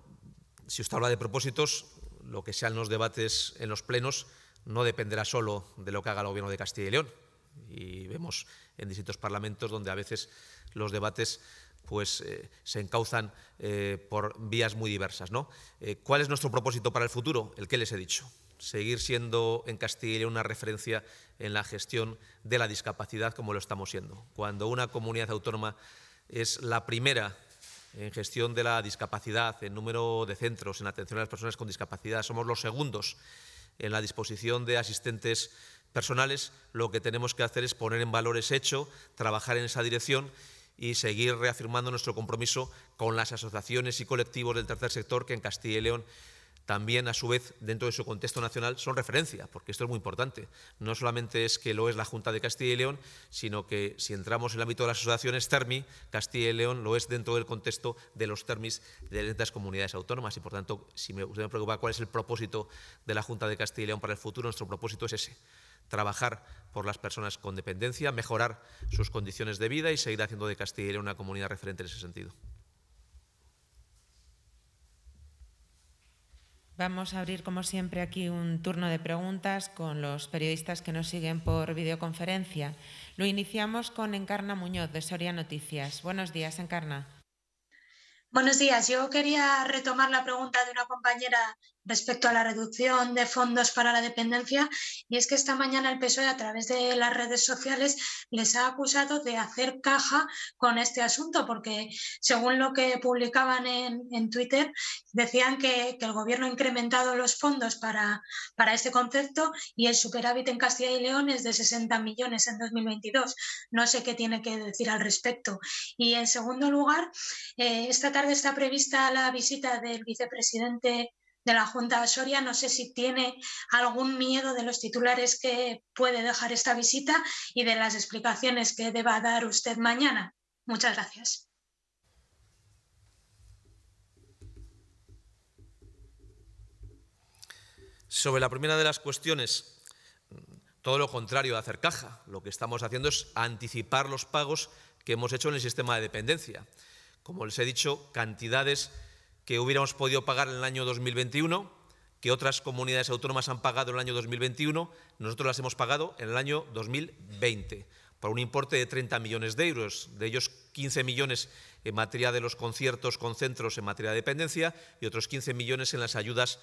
si usted habla de propósitos, lo que sean los debates en los plenos no dependerá solo de lo que haga el Gobierno de Castilla y León. Y vemos en distintos parlamentos donde a veces los debates pues eh, se encauzan eh, por vías muy diversas. ¿no? Eh, ¿Cuál es nuestro propósito para el futuro? El que les he dicho. Seguir siendo en Castilla una referencia en la gestión de la discapacidad como lo estamos siendo. Cuando una comunidad autónoma es la primera en gestión de la discapacidad, en número de centros, en atención a las personas con discapacidad, somos los segundos en la disposición de asistentes personales, lo que tenemos que hacer es poner en valor ese hecho, trabajar en esa dirección y seguir reafirmando nuestro compromiso con las asociaciones y colectivos del tercer sector que en Castilla y León también a su vez dentro de su contexto nacional son referencia, porque esto es muy importante. No solamente es que lo es la Junta de Castilla y León, sino que si entramos en el ámbito de las asociaciones TERMI, Castilla y León lo es dentro del contexto de los TERMIs de las comunidades autónomas y por tanto, si me, usted me preocupa cuál es el propósito de la Junta de Castilla y León para el futuro, nuestro propósito es ese, trabajar por las personas con dependencia, mejorar sus condiciones de vida y seguir haciendo de Castilla y León una comunidad referente en ese sentido. Vamos a abrir, como siempre, aquí un turno de preguntas con los periodistas que nos siguen por videoconferencia. Lo iniciamos con Encarna Muñoz, de Soria Noticias. Buenos días, Encarna. Buenos días. Yo quería retomar la pregunta de una compañera respecto a la reducción de fondos para la dependencia y es que esta mañana el PSOE a través de las redes sociales les ha acusado de hacer caja con este asunto porque según lo que publicaban en, Twitter decían que, el gobierno ha incrementado los fondos para, para este concepto y el superávit en Castilla y León es de 60 millones en 2022. No sé qué tiene que decir al respecto. Y en segundo lugar, eh, esta tarde está prevista la visita del vicepresidente de la Junta de Soria. No sé si tiene algún miedo de los titulares que puede dejar esta visita y de las explicaciones que deba dar usted mañana. Muchas gracias. Sobre la primera de las cuestiones, todo lo contrario de hacer caja. Lo que estamos haciendo es anticipar los pagos que hemos hecho en el sistema de dependencia. Como les he dicho, cantidades que hubiéramos podido pagar en el año 2021, que otras comunidades autónomas han pagado en el año 2021, nosotros las hemos pagado en el año 2020 por un importe de 30 millones de euros, de ellos 15 millones en materia de los conciertos con centros en materia de dependencia y otros 15 millones en las ayudas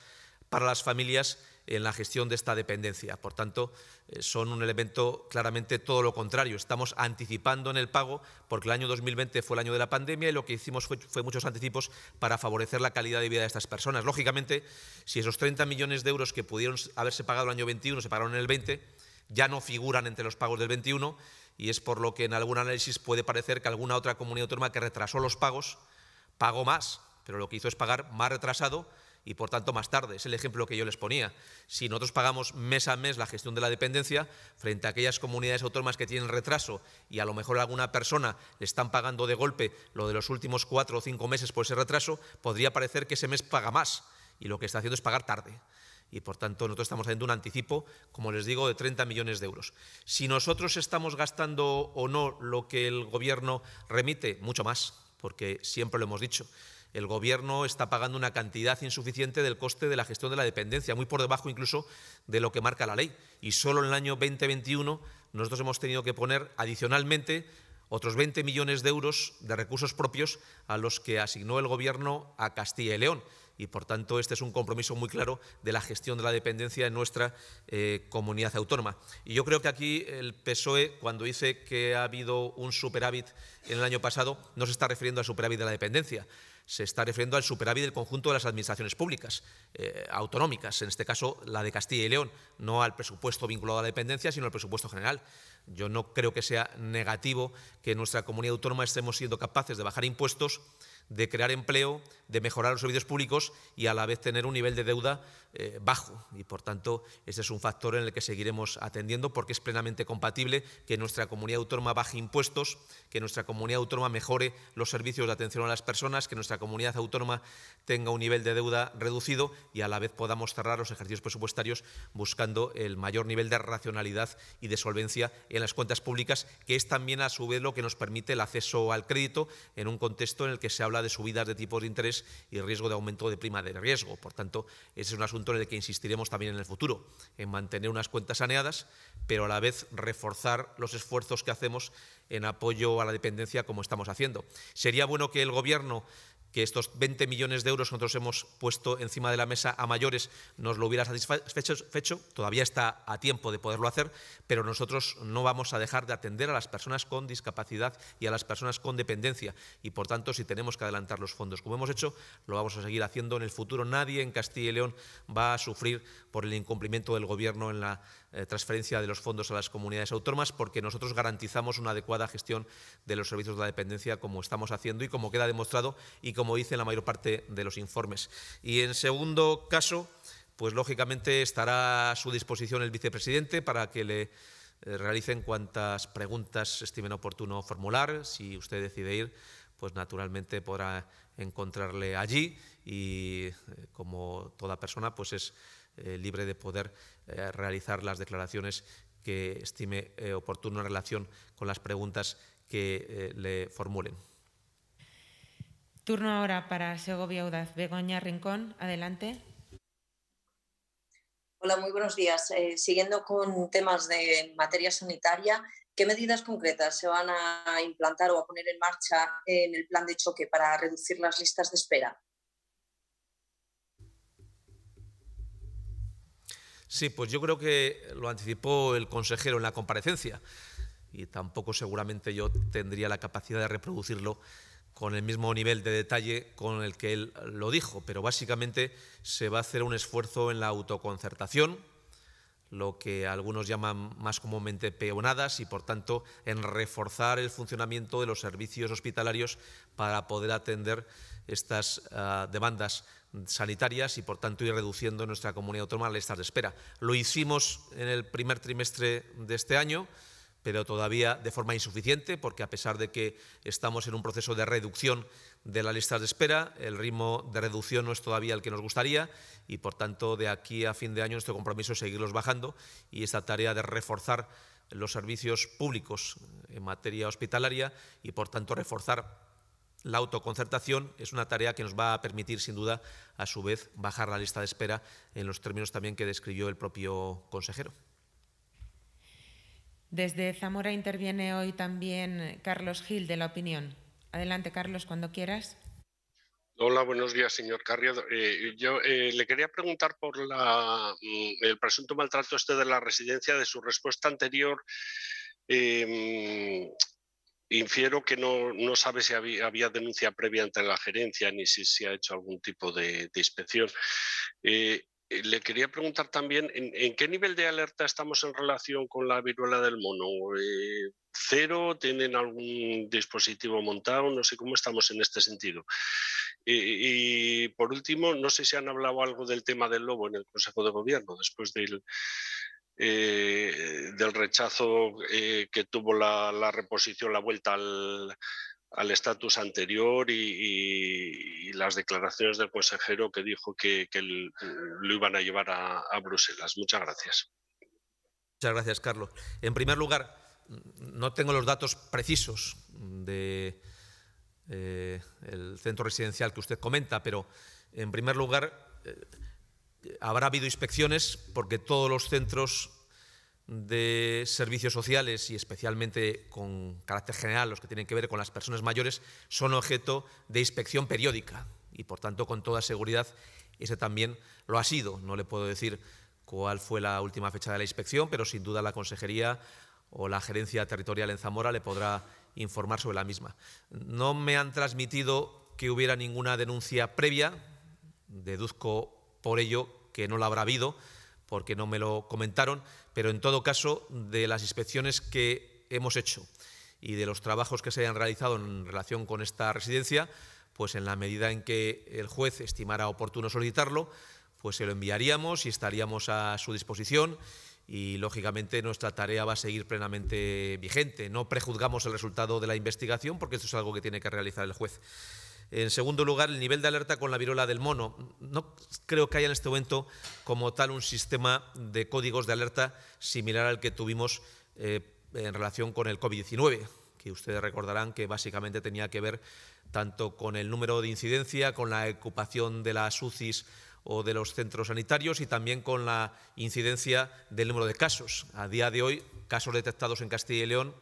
para las familias en la gestión de esta dependencia. Por tanto, eh, son un elemento claramente todo lo contrario. Estamos anticipando en el pago porque el año 2020 fue el año de la pandemia y lo que hicimos fue, muchos anticipos para favorecer la calidad de vida de estas personas. Lógicamente, si esos 30 millones de euros que pudieron haberse pagado el año 21 se pagaron en el 20, ya no figuran entre los pagos del 21 y es por lo que en algún análisis puede parecer que alguna otra comunidad autónoma que retrasó los pagos pagó más, pero lo que hizo es pagar más retrasado y por tanto más tarde. Es el ejemplo que yo les ponía. Si nosotros pagamos mes a mes la gestión de la dependencia, frente a aquellas comunidades autónomas que tienen retraso y a lo mejor alguna persona le están pagando de golpe lo de los últimos cuatro o cinco meses por ese retraso, podría parecer que ese mes paga más y lo que está haciendo es pagar tarde y por tanto nosotros estamos haciendo un anticipo, como les digo, de 30 millones de euros. Si nosotros estamos gastando o no lo que el Gobierno remite, mucho más, porque siempre lo hemos dicho el Gobierno está pagando una cantidad insuficiente del coste de la gestión de la dependencia, muy por debajo incluso de lo que marca la ley. Y solo en el año 2021 nosotros hemos tenido que poner adicionalmente otros 20 millones de euros de recursos propios a los que asignó el Gobierno a Castilla y León. Y, por tanto, este es un compromiso muy claro de la gestión de la dependencia en nuestra eh, comunidad autónoma. Y yo creo que aquí el PSOE, cuando dice que ha habido un superávit en el año pasado, no se está refiriendo al superávit de la dependencia se está refiriendo al superávit del conjunto de las administraciones públicas, eh, autonómicas, en este caso la de Castilla y León, no al presupuesto vinculado a la dependencia, sino al presupuesto general. Yo no creo que sea negativo que en nuestra comunidad autónoma estemos siendo capaces de bajar impuestos, de crear empleo de mejorar los servicios públicos y a la vez tener un nivel de deuda eh, bajo. Y por tanto, ese es un factor en el que seguiremos atendiendo porque es plenamente compatible que nuestra comunidad autónoma baje impuestos, que nuestra comunidad autónoma mejore los servicios de atención a las personas, que nuestra comunidad autónoma tenga un nivel de deuda reducido y a la vez podamos cerrar los ejercicios presupuestarios buscando el mayor nivel de racionalidad y de solvencia en las cuentas públicas, que es también a su vez lo que nos permite el acceso al crédito en un contexto en el que se habla de subidas de tipos de interés y riesgo de aumento de prima de riesgo. Por tanto, ese es un asunto en el que insistiremos también en el futuro, en mantener unas cuentas saneadas, pero a la vez reforzar los esfuerzos que hacemos en apoyo a la dependencia como estamos haciendo. Sería bueno que el Gobierno que estos 20 millones de euros que nosotros hemos puesto encima de la mesa a mayores nos lo hubiera satisfecho, todavía está a tiempo de poderlo hacer, pero nosotros no vamos a dejar de atender a las personas con discapacidad y a las personas con dependencia y, por tanto, si tenemos que adelantar los fondos, como hemos hecho, lo vamos a seguir haciendo en el futuro. Nadie en Castilla y León va a sufrir por el incumplimiento del Gobierno en la eh, transferencia de los fondos a las comunidades autónomas porque nosotros garantizamos una adecuada gestión de los servicios de la dependencia como estamos haciendo y como queda demostrado y como dice la mayor parte de los informes. Y en segundo caso, pues lógicamente estará a su disposición el vicepresidente para que le eh, realicen cuantas preguntas estimen oportuno formular. Si usted decide ir, pues naturalmente podrá encontrarle allí y eh, como toda persona, pues es libre de poder eh, realizar las declaraciones que estime eh, oportuno en relación con las preguntas que eh, le formulen. Turno ahora para Segovia Audaz. Begoña Rincón, adelante. Hola, muy buenos días. siguiendo con temas de materia sanitaria, ¿Qué medidas concretas se van a implantar o a poner en marcha en el plan de choque para reducir las listas de espera? Sí, pues yo creo que lo anticipó el consejero en la comparecencia y tampoco seguramente yo tendría la capacidad de reproducirlo con el mismo nivel de detalle con el que él lo dijo, pero básicamente se va a hacer un esfuerzo en la autoconcertación, lo que algunos llaman más comúnmente peonadas y, por tanto, en reforzar el funcionamiento de los servicios hospitalarios para poder atender estas ah, demandas sanitarias y, por tanto, ir reduciendo nuestra comunidad autónoma las listas de espera. Lo hicimos en el primer trimestre de este año pero todavía de forma insuficiente, porque a pesar de que estamos en un proceso de reducción de las listas de espera, el ritmo de reducción no es todavía el que nos gustaría y, por tanto, de aquí a fin de año nuestro compromiso es seguirlos bajando y esta tarea de reforzar los servicios públicos en materia hospitalaria y, por tanto, reforzar la autoconcertación es una tarea que nos va a permitir, sin duda, a su vez, bajar la lista de espera en los términos también que describió el propio consejero. Desde Zamora interviene hoy también Carlos Gil de La Opinión. Adelante, Carlos, cuando quieras. Hola, buenos días, señor Carriado. Eh, yo eh, le quería preguntar por mm, el presunto maltrato este de la residencia, de su respuesta anterior. Em, infiero que no, sabe si había, denuncia previa ante la gerencia ni si se ha hecho algún tipo de, inspección. Eh, eh, le quería preguntar también ¿en, qué nivel de alerta estamos en relación con la viruela del mono. Eh, ¿Cero? ¿Tienen algún dispositivo montado? No sé cómo estamos en este sentido. Y, por último, no sé si han hablado algo del tema del lobo en el Consejo de Gobierno después del, eh, del rechazo que tuvo la, reposición, la vuelta al, al estatus anterior y, las declaraciones del consejero que dijo que, lo iban a llevar a, Bruselas. Muchas gracias. Muchas gracias, Carlos. En primer lugar, no tengo los datos precisos de, eh, centro residencial que usted comenta, pero en primer lugar eh, habrá habido inspecciones porque todos los centros de servicios sociales y especialmente con carácter general los que tienen que ver con las personas mayores son objeto de inspección periódica y por tanto con toda seguridad ese también lo ha sido. No le puedo decir cuál fue la última fecha de la inspección, pero sin duda la Consejería o la Gerencia Territorial en Zamora le podrá informar sobre la misma. No me han transmitido que hubiera ninguna denuncia previa, deduzco por ello que no la habrá habido, porque no me lo comentaron, pero en todo caso, de las inspecciones que hemos hecho y de los trabajos que se hayan realizado en relación con esta residencia, pues en la medida en que el juez estimara oportuno solicitarlo, pues se lo enviaríamos y estaríamos a su disposición y lógicamente nuestra tarea va a seguir plenamente vigente. No prejuzgamos el resultado de la investigación porque esto es algo que tiene que realizar el juez. En segundo lugar, el nivel de alerta con la viruela del mono. No creo que haya en este momento como tal un sistema de códigos de alerta similar al que tuvimos eh, en relación con el COVID-19, que ustedes recordarán que básicamente tenía que ver tanto con el número de incidencia, con la ocupación de las UCIs o de los centros sanitarios y también con la incidencia del número de casos. A día de hoy, casos detectados en Castilla y León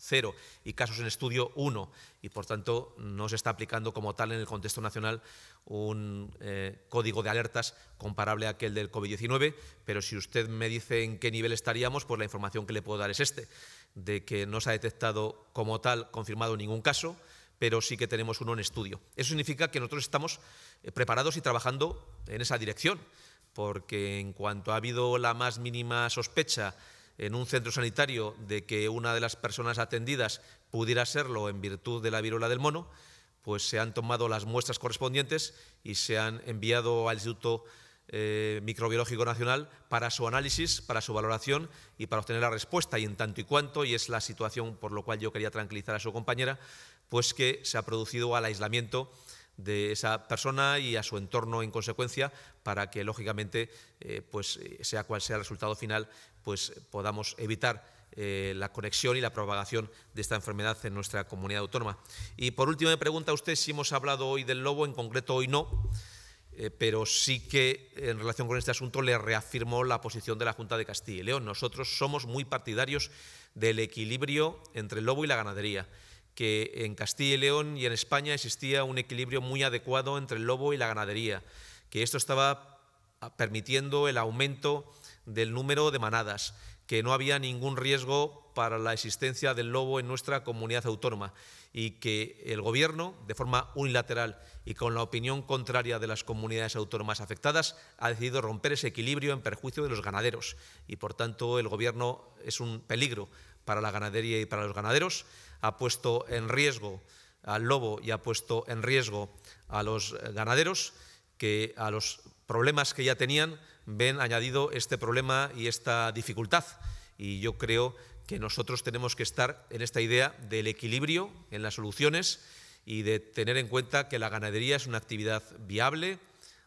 cero y casos en estudio uno y por tanto no se está aplicando como tal en el contexto nacional un eh, código de alertas comparable a aquel del COVID-19, pero si usted me dice en qué nivel estaríamos, pues la información que le puedo dar es este, de que no se ha detectado como tal confirmado ningún caso, pero sí que tenemos uno en estudio. Eso significa que nosotros estamos eh, preparados y trabajando en esa dirección, porque en cuanto ha habido la más mínima sospecha, en un centro sanitario de que una de las personas atendidas pudiera serlo en virtud de la viruela del mono, pues se han tomado las muestras correspondientes y se han enviado al Instituto eh, Microbiológico Nacional para su análisis, para su valoración y para obtener la respuesta. Y en tanto y cuanto, y es la situación por lo cual yo quería tranquilizar a su compañera, pues que se ha producido al aislamiento de esa persona y a su entorno en consecuencia para que lógicamente eh, pues eh, sea cual sea el resultado final pues podamos evitar eh, la conexión y la propagación de esta enfermedad en nuestra comunidad autónoma. Y por último me pregunta usted si hemos hablado hoy del lobo, en concreto hoy no, pero sí que en relación con este asunto le reafirmó la posición de la Junta de Castilla y León. Nosotros somos muy partidarios del equilibrio entre el lobo y la ganadería que en Castilla y León y en España existía un equilibrio muy adecuado entre el lobo y la ganadería, que esto estaba permitiendo el aumento del número de manadas, que no había ningún riesgo para la existencia del lobo en nuestra comunidad autónoma y que el Gobierno, de forma unilateral y con la opinión contraria de las comunidades autónomas afectadas, ha decidido romper ese equilibrio en perjuicio de los ganaderos y, por tanto, el Gobierno es un peligro para la ganadería y para los ganaderos ha puesto en riesgo al lobo y ha puesto en riesgo a los ganaderos, que a los problemas que ya tenían ven añadido este problema y esta dificultad. Y yo creo que nosotros tenemos que estar en esta idea del equilibrio en las soluciones y de tener en cuenta que la ganadería es una actividad viable,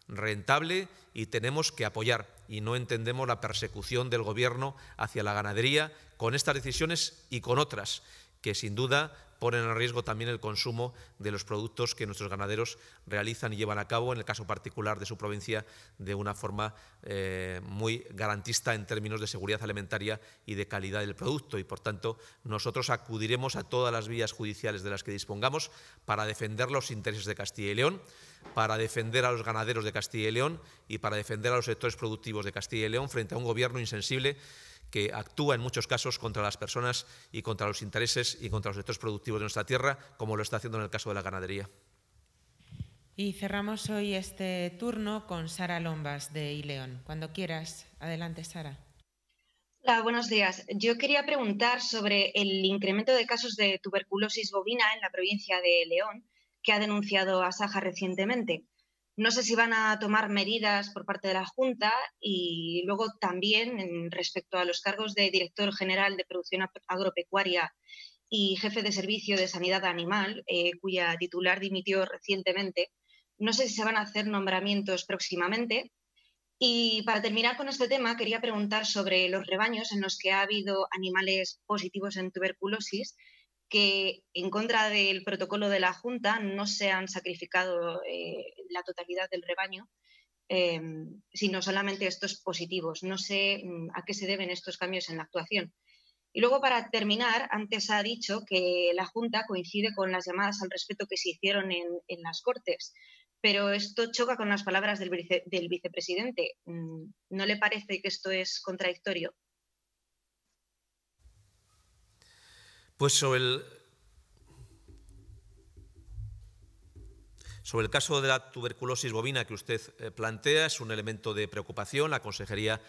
rentable y tenemos que apoyar. Y no entendemos la persecución del Gobierno hacia la ganadería con estas decisiones y con otras que sin duda ponen en riesgo también el consumo de los productos que nuestros ganaderos realizan y llevan a cabo, en el caso particular de su provincia, de una forma eh, muy garantista en términos de seguridad alimentaria y de calidad del producto. Y, por tanto, nosotros acudiremos a todas las vías judiciales de las que dispongamos para defender los intereses de Castilla y León, para defender a los ganaderos de Castilla y León y para defender a los sectores productivos de Castilla y León frente a un gobierno insensible que actúa en muchos casos contra las personas y contra los intereses y contra los sectores productivos de nuestra tierra, como lo está haciendo en el caso de la ganadería. Y cerramos hoy este turno con Sara Lombas de Ileón. Cuando quieras, adelante Sara. Hola, buenos días. Yo quería preguntar sobre el incremento de casos de tuberculosis bovina en la provincia de León que ha denunciado Asaja recientemente. No sé si van a tomar medidas por parte de la Junta y luego también respecto a los cargos de director general de producción agropecuaria y jefe de servicio de sanidad animal, eh, cuya titular dimitió recientemente. No sé si se van a hacer nombramientos próximamente. Y para terminar con este tema, quería preguntar sobre los rebaños en los que ha habido animales positivos en tuberculosis que en contra del protocolo de la Junta no se han sacrificado eh, la totalidad del rebaño, eh, sino solamente estos positivos. No sé mm, a qué se deben estos cambios en la actuación. Y luego, para terminar, antes ha dicho que la Junta coincide con las llamadas al respeto que se hicieron en, las Cortes, pero esto choca con las palabras del vicepresidente. Mm, ¿No le parece que esto es contradictorio? Pues sobre el, caso de la tuberculosis bovina que usted eh, plantea, es un elemento de preocupación. La Consejería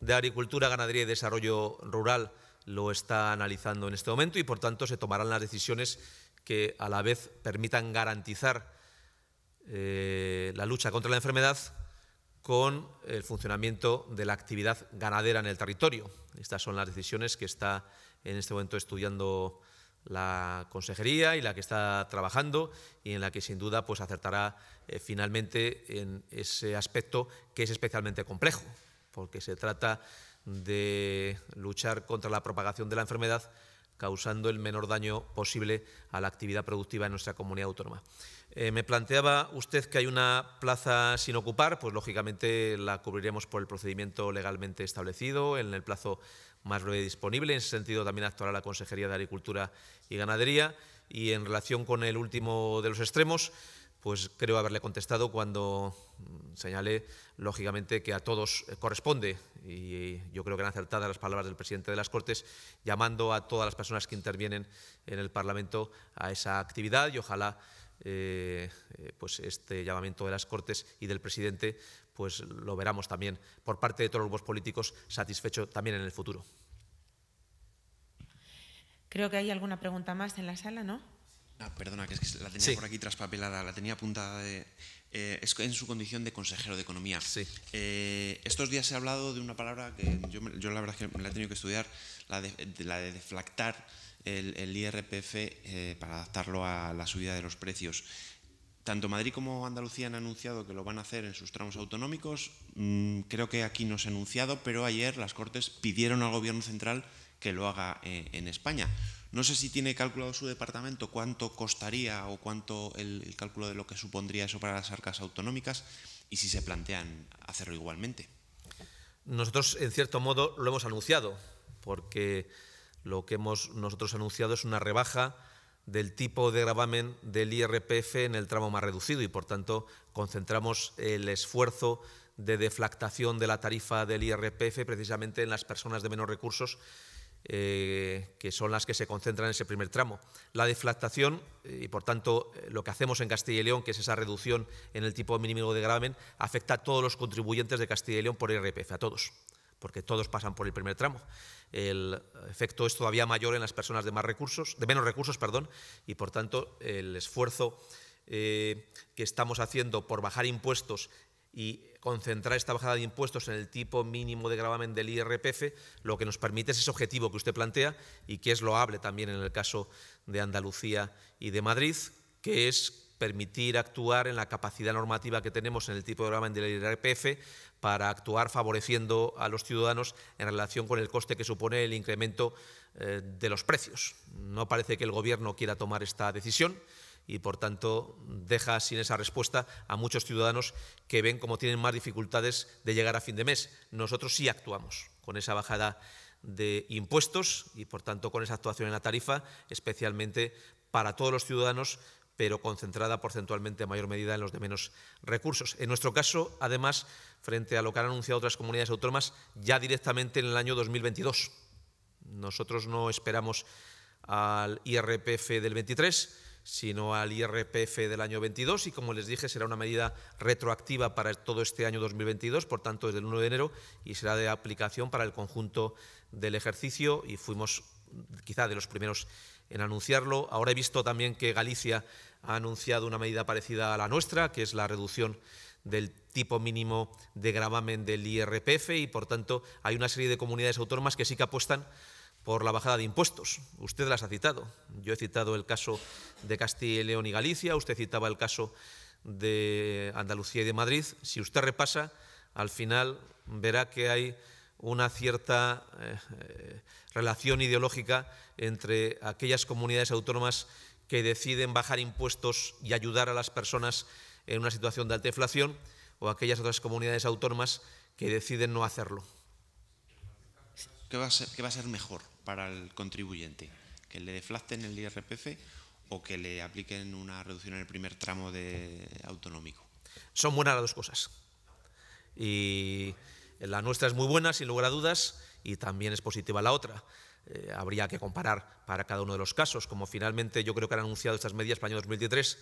de Agricultura, Ganadería y Desarrollo Rural lo está analizando en este momento y, por tanto, se tomarán las decisiones que a la vez permitan garantizar eh, la lucha contra la enfermedad con el funcionamiento de la actividad ganadera en el territorio. Estas son las decisiones que está en este momento estudiando la consejería y la que está trabajando y en la que sin duda pues acertará eh, finalmente en ese aspecto que es especialmente complejo, porque se trata de luchar contra la propagación de la enfermedad causando el menor daño posible a la actividad productiva en nuestra comunidad autónoma. Eh, me planteaba usted que hay una plaza sin ocupar, pues lógicamente la cubriremos por el procedimiento legalmente establecido en el plazo más breve disponible. En ese sentido también actuará la Consejería de Agricultura y Ganadería. Y en relación con el último de los extremos, pues creo haberle contestado cuando mm, señalé, lógicamente, que a todos corresponde, y yo creo que han acertadas las palabras del presidente de las Cortes, llamando a todas las personas que intervienen en el Parlamento a esa actividad y ojalá eh, eh, pues este llamamiento de las Cortes y del presidente pues lo veremos también por parte de todos los grupos políticos satisfecho también en el futuro. Creo que hay alguna pregunta más en la sala, ¿no? Ah, perdona, que es que la tenía por aquí traspapelada, la tenía apuntada eh, es en su condición de consejero de Economía. Sí. Eh, estos días se ha hablado de una palabra que yo, la verdad es que me la he tenido que estudiar, la de, deflactar el, IRPF eh, para adaptarlo a la subida de los precios. Tanto Madrid como Andalucía han anunciado que lo van a hacer en sus tramos autonómicos. Mm, creo que aquí no se ha anunciado, pero ayer las Cortes pidieron al Gobierno central que lo haga eh, en España. No sé si tiene calculado su departamento cuánto costaría o cuánto el, el cálculo de lo que supondría eso para las arcas autonómicas y si se plantean hacerlo igualmente. Nosotros, en cierto modo, lo hemos anunciado, porque lo que hemos nosotros anunciado es una rebaja del tipo de gravamen del IRPF en el tramo más reducido y, por tanto, concentramos el esfuerzo de deflactación de la tarifa del IRPF precisamente en las personas de menos recursos, eh, que son las que se concentran en ese primer tramo. La deflactación, eh, y por tanto eh, lo que hacemos en Castilla y León, que es esa reducción en el tipo mínimo de gravamen, afecta a todos los contribuyentes de Castilla y León por IRPF, a todos porque todos pasan por el primer tramo. El efecto es todavía mayor en las personas de, más recursos, de menos recursos, perdón, y por tanto el esfuerzo eh, que estamos haciendo por bajar impuestos y concentrar esta bajada de impuestos en el tipo mínimo de gravamen del IRPF, lo que nos permite es ese objetivo que usted plantea y que es loable también en el caso de Andalucía y de Madrid, que es permitir actuar en la capacidad normativa que tenemos en el tipo de gravamen del IRPF para actuar favoreciendo a los ciudadanos en relación con el coste que supone el incremento eh, de los precios. No parece que el Gobierno quiera tomar esta decisión y, por tanto, deja sin esa respuesta a muchos ciudadanos que ven como tienen más dificultades de llegar a fin de mes. Nosotros sí actuamos con esa bajada de impuestos y, por tanto, con esa actuación en la tarifa, especialmente para todos los ciudadanos pero concentrada porcentualmente en mayor medida en los de menos recursos. En nuestro caso, además, frente a lo que han anunciado otras comunidades autónomas, ya directamente en el año 2022. Nosotros no esperamos al IRPF del 23, sino al IRPF del año 22 y, como les dije, será una medida retroactiva para todo este año 2022, por tanto, desde el 1 de enero, y será de aplicación para el conjunto del ejercicio y fuimos quizá de los primeros en anunciarlo. Ahora he visto también que Galicia ha anunciado una medida parecida a la nuestra, que es la reducción del tipo mínimo de gravamen del IRPF y, por tanto, hay una serie de comunidades autónomas que sí que apuestan por la bajada de impuestos. Usted las ha citado. Yo he citado el caso de Castilla y León y Galicia, usted citaba el caso de Andalucía y de Madrid. Si usted repasa, al final verá que hay una cierta eh, eh, relación ideológica entre aquellas comunidades autónomas que deciden bajar impuestos y ayudar a las personas en una situación de alta inflación o aquellas otras comunidades autónomas que deciden no hacerlo. ¿Qué va a ser, mejor para el contribuyente? ¿Que le deflacten el IRPF o que le apliquen una reducción en el primer tramo de autonómico? Son buenas las dos cosas. Y la nuestra es muy buena, sin lugar a dudas, y también es positiva la otra. Eh, habría que comparar para cada uno de los casos. Como finalmente yo creo que han anunciado estas medidas para el año 2023,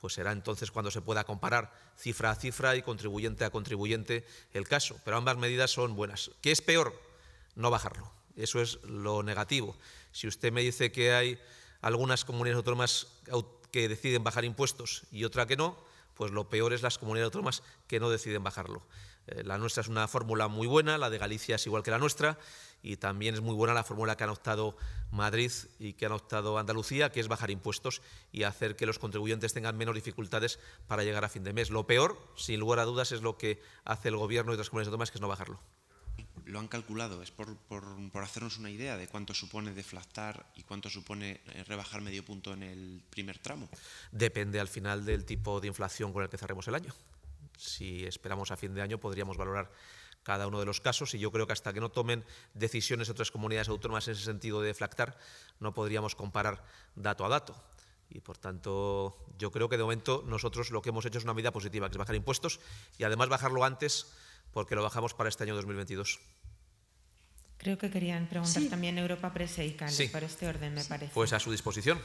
pues será entonces cuando se pueda comparar cifra a cifra y contribuyente a contribuyente el caso. Pero ambas medidas son buenas. ¿Qué es peor? No bajarlo. Eso es lo negativo. Si usted me dice que hay algunas comunidades autónomas que deciden bajar impuestos y otra que no, pues lo peor es las comunidades autónomas que no deciden bajarlo. Eh, la nuestra es una fórmula muy buena, la de Galicia es igual que la nuestra y también es muy buena la fórmula que han optado Madrid y que han optado Andalucía, que es bajar impuestos y hacer que los contribuyentes tengan menos dificultades para llegar a fin de mes. Lo peor, sin lugar a dudas, es lo que hace el Gobierno y otras comunidades autónomas, que es no bajarlo. ¿Lo han calculado? ¿Es por, por, por hacernos una idea de cuánto supone deflactar y cuánto supone eh, rebajar medio punto en el primer tramo? Depende al final del tipo de inflación con el que cerremos el año. Si esperamos a fin de año podríamos valorar cada uno de los casos y yo creo que hasta que no tomen decisiones otras comunidades autónomas en ese sentido de deflactar, no podríamos comparar dato a dato. Y por tanto, yo creo que de momento nosotros lo que hemos hecho es una medida positiva, que es bajar impuestos y además bajarlo antes porque lo bajamos para este año 2022. Creo que querían preguntar también Europa Presa y este orden, me parece. Pues a su disposición.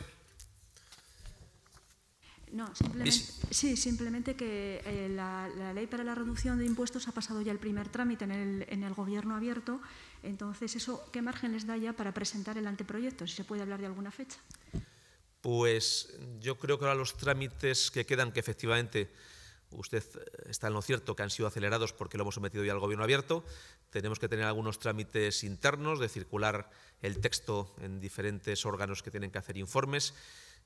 No, simplemente, sí, simplemente que eh, la, ley para la reducción de impuestos ha pasado ya el primer trámite en el, gobierno abierto. Entonces, eso ¿qué margen les da ya para presentar el anteproyecto? Si se puede hablar de alguna fecha. Pues yo creo que ahora los trámites que quedan, que efectivamente usted eh, está en lo cierto, que han sido acelerados porque lo hemos sometido ya al gobierno abierto, tenemos que tener algunos trámites internos de circular el texto en diferentes órganos que tienen que hacer informes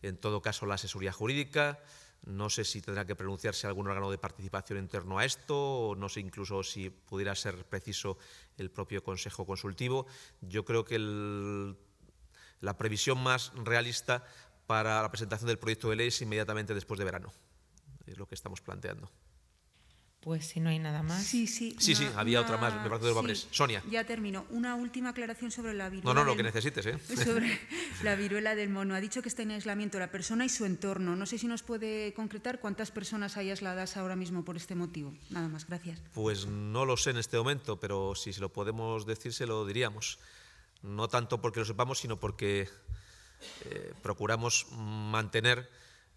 en todo caso la asesoría jurídica. No sé si tendrá que pronunciarse algún órgano de participación en torno a esto, o no sé incluso si pudiera ser preciso el propio Consejo Consultivo. Yo creo que la previsión más realista para la presentación del proyecto de ley es inmediatamente después de verano. Es lo que estamos planteando. Pues si no hay nada más. Sí, sí. Sí, sí, había otra más, me Sonia. Ya termino. Una última aclaración sobre la viruela. No, no, lo que necesites, ¿eh? Sobre la viruela del mono. Ha dicho que está en aislamiento la persona y su entorno. No sé si nos puede concretar cuántas personas hay aisladas ahora mismo por este motivo. Nada más, gracias. Pues no lo sé en este momento, pero si se lo podemos decir, se lo diríamos. No tanto porque lo sepamos, sino porque eh, procuramos mantener,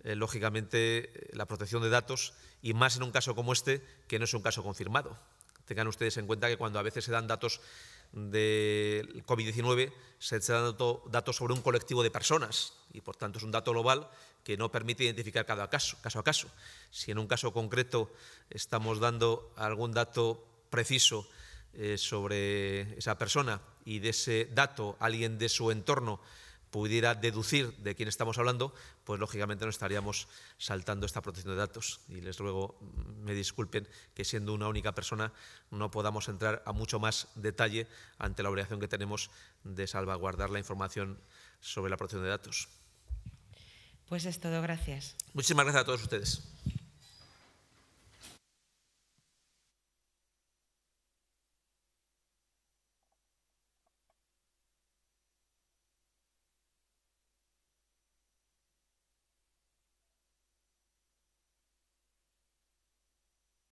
eh, lógicamente, eh, la protección de datos y más en un caso como este, que no es un caso confirmado. Tengan ustedes en cuenta que cuando a veces se dan datos del COVID-19, se dan datos sobre un colectivo de personas y, por tanto, es un dato global que no permite identificar cada caso, caso a caso. Si en un caso concreto estamos dando algún dato preciso eh, sobre esa persona y de ese dato alguien de su entorno pudiera deducir de quién estamos hablando, pues lógicamente no estaríamos saltando esta protección de datos. Y les ruego, mm, me disculpen, que siendo una única persona no podamos entrar a mucho más detalle ante la obligación que tenemos de salvaguardar la información sobre la protección de datos. Pues es todo, gracias. Muchísimas gracias a todos ustedes.